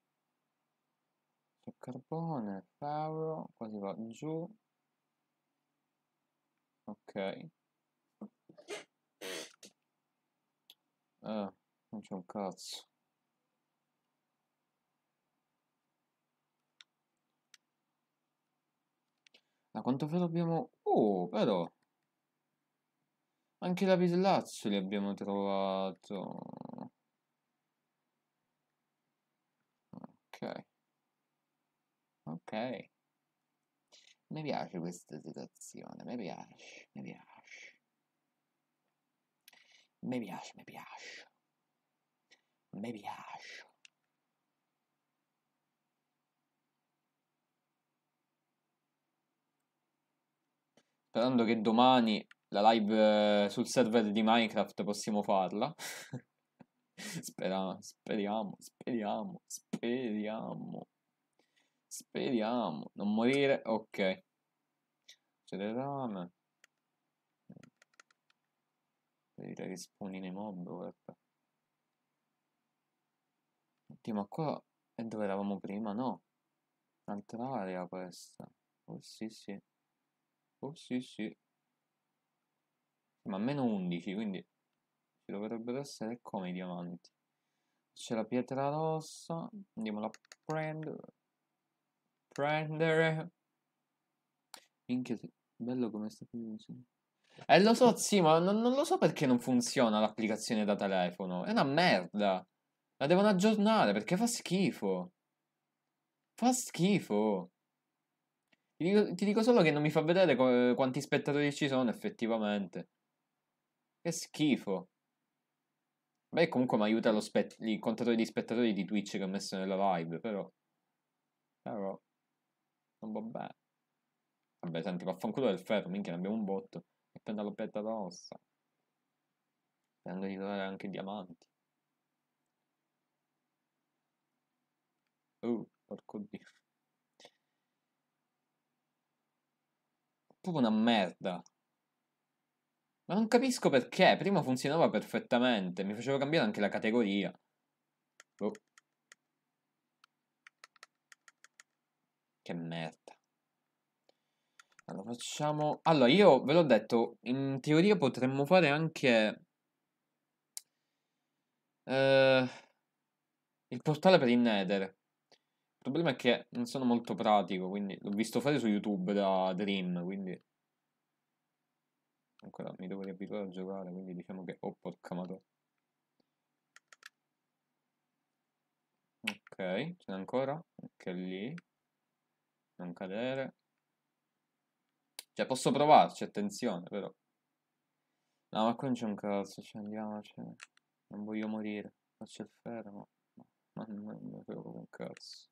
C'è carbone, ferro, quasi va giù. Ok. Eh, non c'è un cazzo. A quanto vero abbiamo... Oh, però... Anche la Pisellazzo li abbiamo trovato. Ok. Ok. Mi piace questa situazione, mi piace, mi piace. Mi piace, mi piace. Mi piace. Sperando che domani la live eh, sul server di Minecraft possiamo farla. speriamo, speriamo, speriamo, speriamo. Speriamo, non morire, ok. C'è le rame. Vedete che spawni nei mob, guarda. Oddio, ma qua è dove eravamo prima, no? Un'altra area questa. Oh sì sì. Oh sì sì ma meno 11 quindi ci dovrebbero essere come i diamanti c'è la pietra rossa andiamola a prendere prendere minchia se... bello come sta funzionando eh lo so sì ma non, non lo so perché non funziona l'applicazione da telefono è una merda la devono aggiornare perché fa schifo fa schifo ti dico, ti dico, solo che non mi fa vedere quanti spettatori ci sono effettivamente. Che schifo. Beh, comunque mi aiuta il contatore di spettatori di Twitch che ho messo nella live, però... Però... Non va bene. Vabbè, senti, vaffanculo del ferro, minchia, ne abbiamo un botto. E prendo l'opetta d'ossa. Sperando di trovare anche diamanti. Oh, porco dio. Proprio una merda. Ma non capisco perché, prima funzionava perfettamente, mi facevo cambiare anche la categoria. Oh. Che merda. Allora facciamo... Allora, io ve l'ho detto, in teoria potremmo fare anche... Eh, il portale per il Nether. Il problema è che non sono molto pratico, quindi l'ho visto fare su YouTube da Dream, quindi ancora mi devo riabituare a giocare, quindi diciamo che... Oh, porca madonna. Ok, ce n'è ancora? Anche lì. Non cadere. Cioè, posso provarci, attenzione, però. No, ma qua non c'è un cazzo, cioè, andiamo, Non voglio morire. Faccio il fermo. Ma non mi frego un cazzo.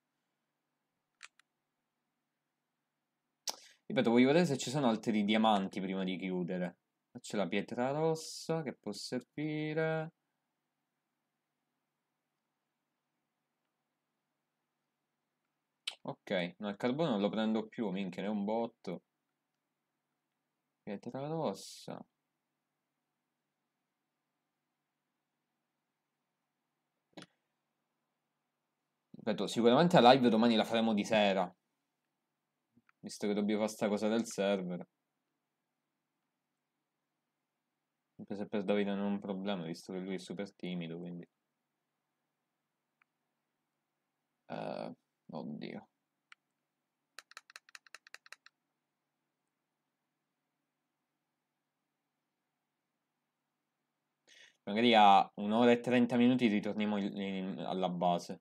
Ripeto, voglio vedere se ci sono altri diamanti prima di chiudere c'è la pietra rossa che può servire ok ma il carbone non lo prendo più minchia ne è un botto pietra rossa ripeto sicuramente la live domani la faremo di sera visto che dobbiamo fare sta cosa del server se per Davide non è un problema, visto che lui è super timido, quindi... Uh, oddio. Magari a un'ora e 30 minuti ritorniamo in, in, alla base.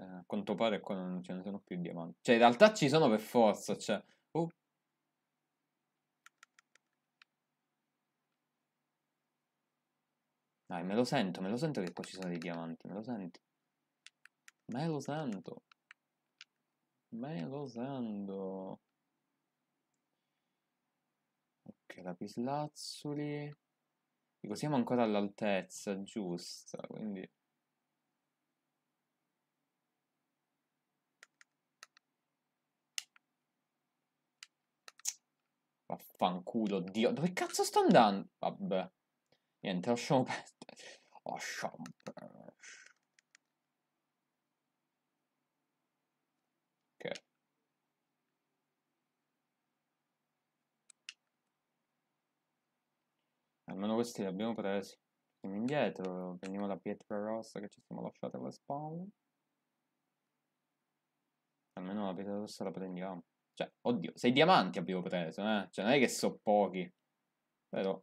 a quanto pare qua non ce ne sono più diamanti. Cioè, in realtà ci sono per forza, cioè... Uh. Dai, me lo sento, me lo sento che qua ci sono dei diamanti, me lo sento. Me lo sento. Me lo sento. Ok, lapislazzuli. Dico, siamo ancora all'altezza giusta, quindi... Vaffanculo, Dio. Dove cazzo sto andando? Vabbè niente, lasciamo perdere. Lasciamo perdere. Ok. Almeno questi li abbiamo presi. Andiamo indietro, prendiamo la pietra rossa che ci siamo lasciati alla spalle. Almeno la pietra rossa la prendiamo. Cioè, oddio, sei diamanti abbiamo preso, eh. Cioè, non è che so pochi. Però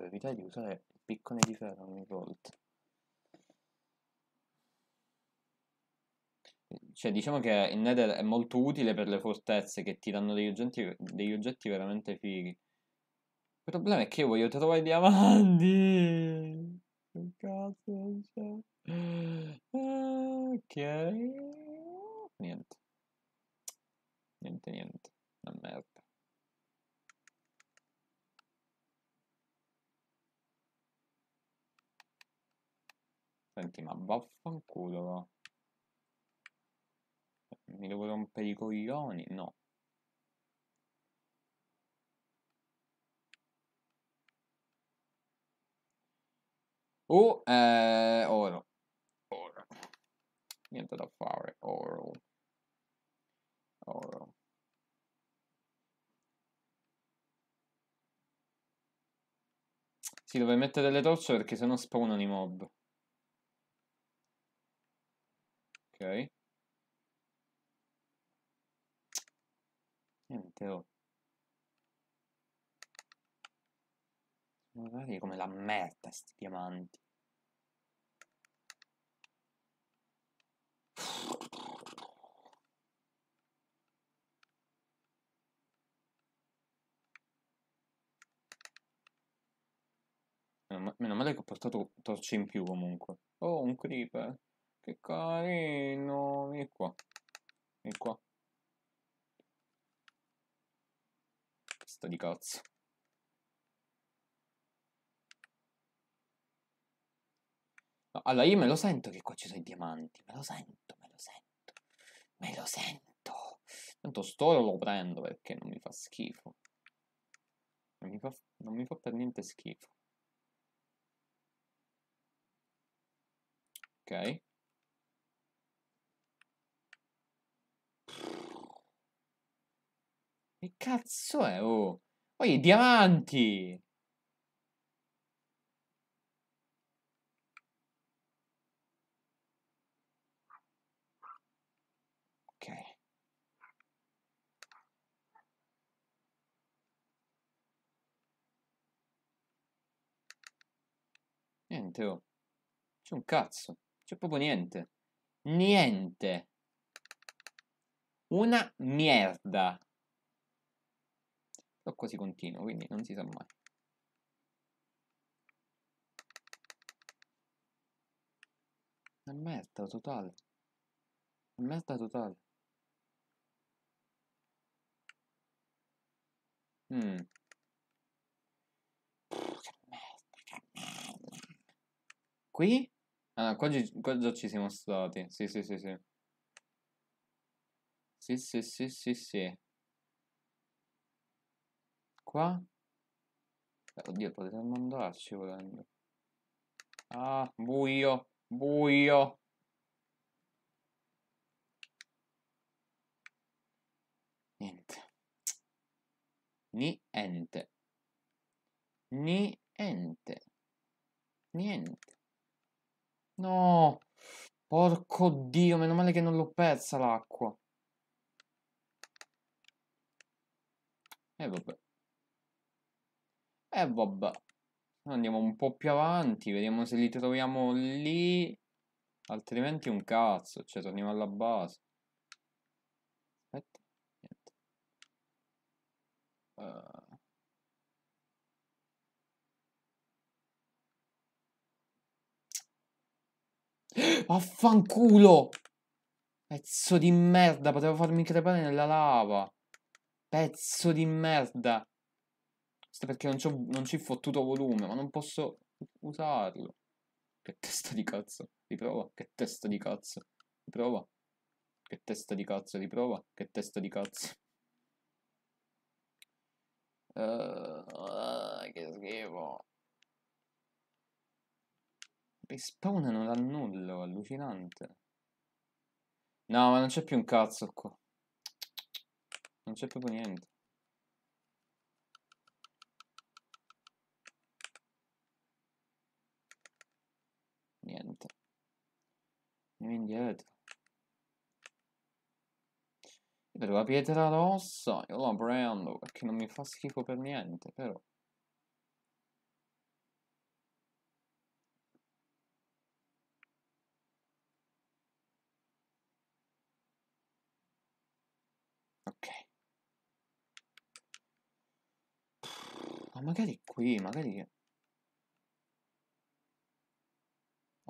per evitare di usare il piccone di ferro ogni volta. Cioè, diciamo che il Nether è molto utile per le fortezze che ti danno degli oggetti, degli oggetti veramente fighi. Il problema è che io voglio trovare i diamanti. Che cazzo c'è? Cioè. Ah, ok. Niente. Niente, niente. Una merda. Senti, ma vaffanculo. Mi devo rompere i coglioni? No. Oh, eh, oro. Oro. Niente da fare, oro. Oro. Si deve mettere delle torce perché sennò spawnano i mob. Ok. Niente, oh. Sono guardati come la merda sti diamanti. Meno male che ho portato torce in più comunque. Oh, un creeper. Che carino, vieni qua. Vieni qua. Testa di cazzo. allora io me lo sento che qua ci sono i diamanti, me lo sento, me lo sento, me lo sento. Tanto storo lo prendo perché non mi fa schifo. Non mi fa, non mi fa per niente schifo. Ok. Che cazzo è, oh? Poi i diamanti! Ok. Niente, oh. C'è un cazzo. C'è proprio niente. Niente. Una merda o quasi continuo, quindi non si sa mai. Una merda totale. Una merda totale. Mm. Pff, che merda, Qui? Ah, qua, qua già ci siamo stati. Sì, sì, sì, sì. Sì, sì, sì, sì, sì qua eh, oddio potremmo andarci volendo ah buio buio niente niente niente niente no porco dio meno male che non l'ho persa l'acqua e eh, vabbè e eh, vabbè. Andiamo un po' più avanti, vediamo se li troviamo lì. Altrimenti un cazzo, cioè torniamo alla base. Aspetta, niente. Uh. Vaffanculo! Pezzo di merda, potevo farmi crepare nella lava. Pezzo di merda. Sta perché non, c'ho, non c'è fottuto volume, ma non posso usarlo. Che testa di cazzo. Riprova. Che testa di cazzo. Riprova. Che testa di cazzo. Riprova. Che testa di cazzo. Uh, uh, che schifo. Respawnano da nulla, allucinante. No, ma non c'è più un cazzo qua. Non c'è proprio niente. niente andiamo indietro vedo la pietra rossa io la prendo perché non mi fa schifo per niente però Ok. Ma magari qui, magari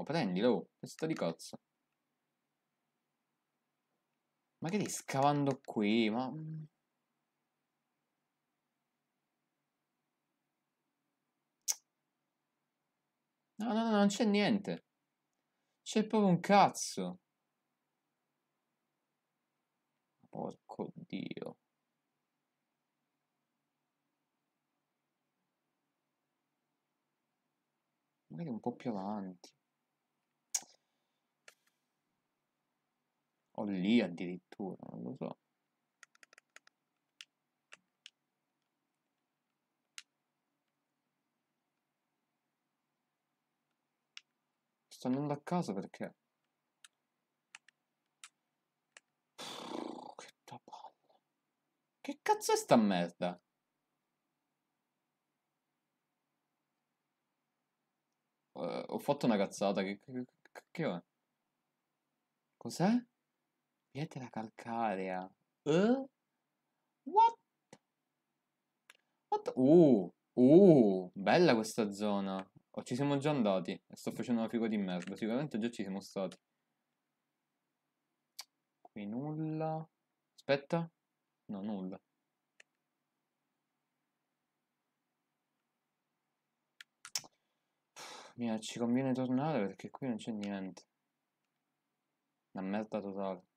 Ma prendilo, oh, testa di cazzo. Ma che stai scavando qui? Ma... No, no, no, non c'è niente. C'è proprio un cazzo. Porco dio. Magari un po' più avanti. o lì addirittura, non lo so. Sto andando a casa perché... Pff, che da Che cazzo è sta merda? Uh, ho fatto una cazzata, che, che, che, che è? Cos'è? Pietra calcarea. Eh? What? What? Uh, uh, bella questa zona. O oh, ci siamo già andati. sto facendo una figura di merda. Sicuramente già ci siamo stati. Qui nulla. Aspetta. No, nulla. Mia, ci conviene tornare perché qui non c'è niente. Una merda totale.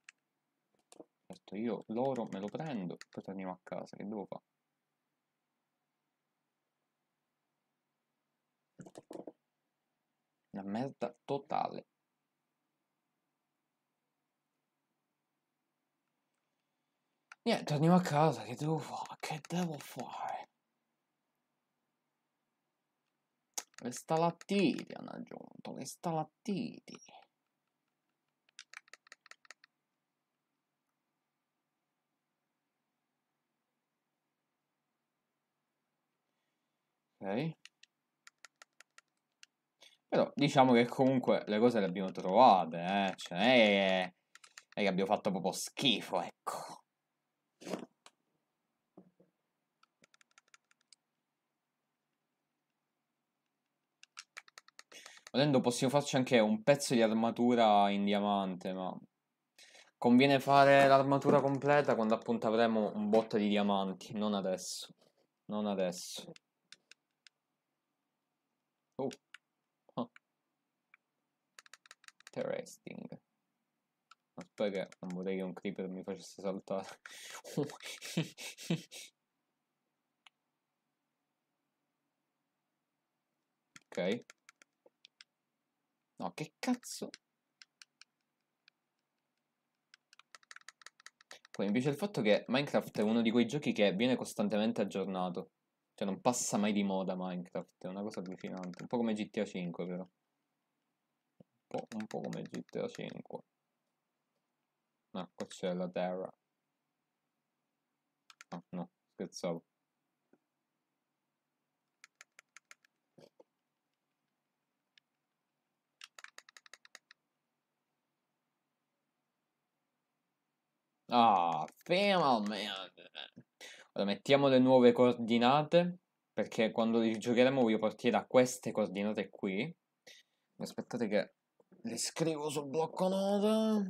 Certo, io l'oro me lo prendo, poi torniamo a casa, che devo fare? Una merda totale. Niente, torniamo a casa, che devo fare? Che devo fare? Questa lattiti hanno aggiunto, questa lattiti. però diciamo che comunque le cose le abbiamo trovate eh? cioè è, è che abbiamo fatto proprio schifo ecco Volendo possiamo farci anche un pezzo di armatura in diamante, ma conviene fare l'armatura completa quando appunto avremo un botto di diamanti, non adesso. Non adesso. Oh, huh. Interesting. Aspetta che non vorrei che un creeper mi facesse saltare. ok. No, che cazzo? Poi mi piace il fatto che Minecraft è uno di quei giochi che viene costantemente aggiornato. Cioè non passa mai di moda Minecraft, è una cosa allucinante. Un po' come GTA 5 però. Un po', un po come GTA 5. No, qua c'è la terra. No, ah, no, scherzavo. Ah, oh, Femal Man. Allora, mettiamo le nuove coordinate, perché quando li giocheremo voglio partire da queste coordinate qui. Aspettate che le scrivo sul blocco nota.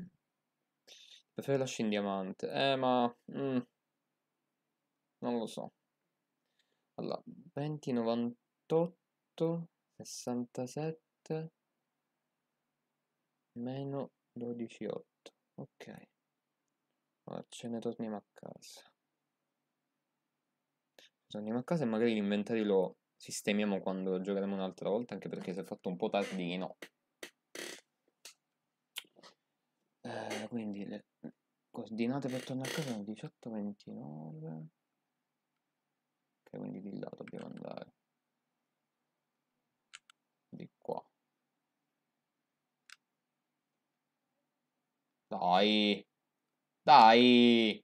Preferisco lasci in diamante. Eh, ma... Mm, non lo so. Allora, 20, 98, 67, meno 12, 8. Ok. Ora ce ne torniamo a casa andiamo cioè, a casa e magari l'inventario lo sistemiamo quando giocheremo un'altra volta, anche perché si è fatto un po' tardino. Eh, quindi le coordinate per tornare a casa sono 1829. Ok, quindi di là dobbiamo andare. Di qua. Dai! Dai!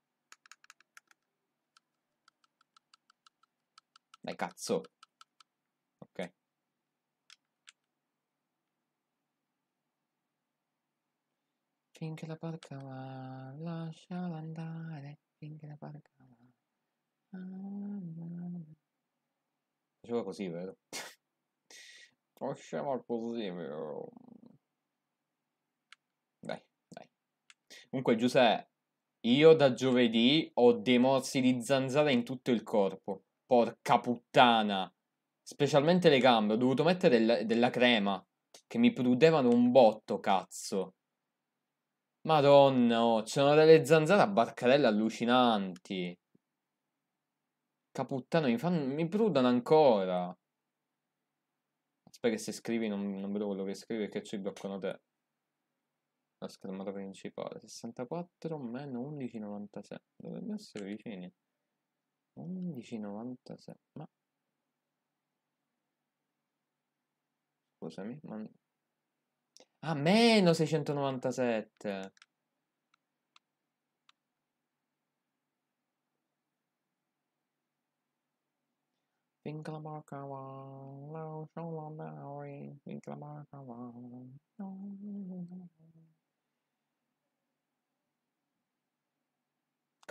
Dai cazzo. Ok. Finché la porca va, lasciala andare. Finché la porca va. Faceva così, vero? Facciamo oh, al possibile. Dai, dai. Comunque, Giuseppe, io da giovedì ho dei morsi di zanzara in tutto il corpo. Porca puttana. Specialmente le gambe. Ho dovuto mettere del, della crema. Che mi prudevano un botto, cazzo. Madonna, oh, c'erano delle zanzare a barcarella allucinanti. Caputtano, mi, fanno, mi prudano ancora. Aspetta che se scrivi non, non vedo quello che scrivi perché ci bloccano te. La schermata principale. 64 meno 11,96. Dovrebbe essere vicini. 11,96 ma scusami ma ah meno 697 Vinklamarkava, lo solo Maori, Vinklamarkava.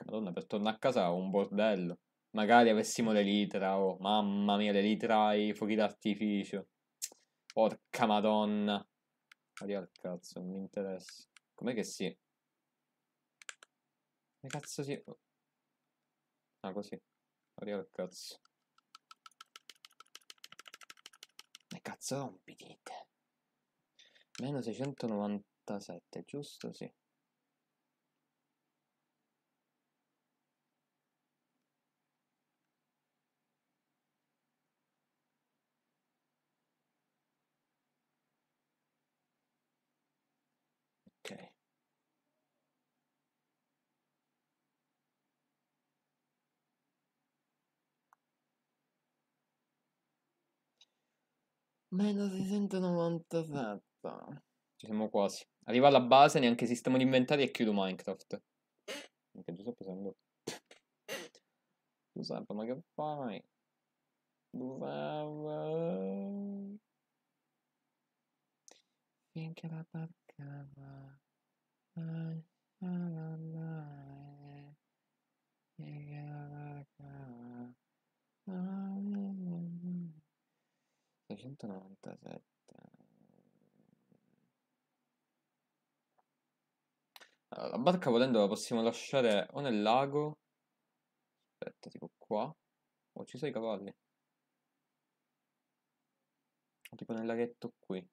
Madonna, per tornare a casa ho un bordello magari avessimo l'elitra, oh, mamma mia, l'elitra ai fuochi d'artificio. Porca madonna. Maria al cazzo, non mi interessa. Com'è che si... Ah, che cazzo si... Ah, così. Maria al cazzo. E cazzo rompitite. Meno 697, giusto? Sì. Almeno si sentono 97. Ci siamo quasi. Arriva alla base, neanche sistema di inventari e chiudo Minecraft. Anche Giuseppe sembra... Giuseppe, ma che fai? Giuseppe... Finché la parcava... Lasciala andare... Finché la parcava... 1997 allora, la barca volendo la possiamo lasciare o nel lago aspetta tipo qua oh ci sono i cavalli o tipo nel laghetto qui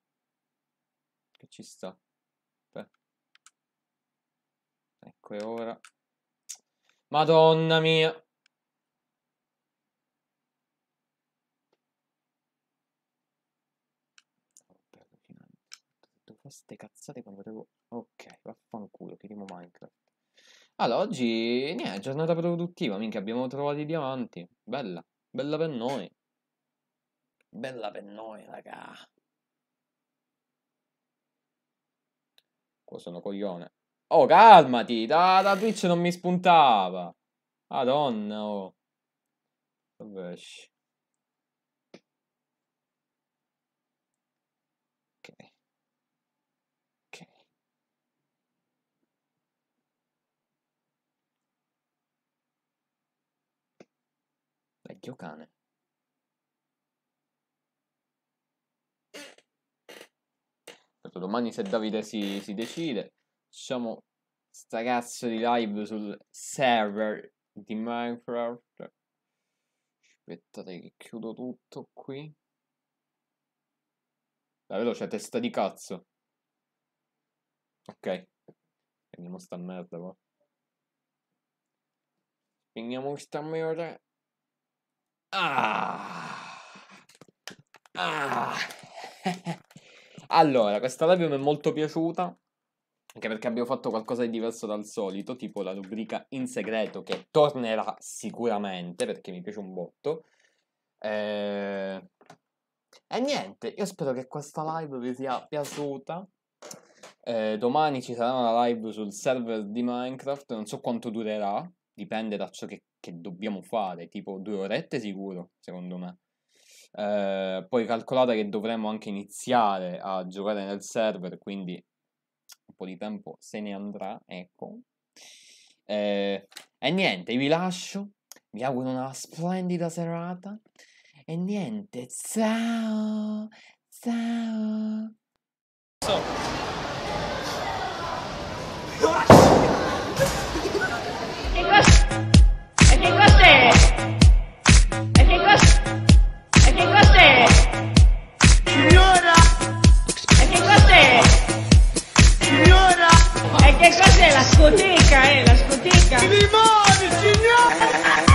che ci sta Beh. ecco è ora madonna mia fa ste cazzate quando potevo... Ok, vaffanculo, chiudiamo Minecraft. Allora, oggi, niente, giornata produttiva, minchia, abbiamo trovato i diamanti. Bella, bella per noi. Bella per noi, raga. Qua sono coglione. Oh, calmati, da, da Twitch non mi spuntava. Madonna, oh. Vabbè, vecchio cane. Certo, domani se Davide si, si decide, facciamo sta cazzo di live sul server di Minecraft. Aspettate che chiudo tutto qui. La veloce, testa di cazzo. Ok. Spegniamo sta merda qua. Spegniamo sta merda. Ah. Ah. allora, questa live mi è molto piaciuta. Anche perché abbiamo fatto qualcosa di diverso dal solito, tipo la rubrica in segreto che tornerà sicuramente perché mi piace un botto. Eh... E niente, io spero che questa live vi sia piaciuta. Eh, domani ci sarà una live sul server di Minecraft, non so quanto durerà, dipende da ciò che che dobbiamo fare, tipo due orette sicuro, secondo me. Eh, poi calcolate che dovremmo anche iniziare a giocare nel server, quindi un po' di tempo se ne andrà, ecco. Eh, e niente, vi lascio, vi auguro una splendida serata e niente, ciao, ciao. So. questa è la scoteca, eh? La scoteca! I limoni, signore!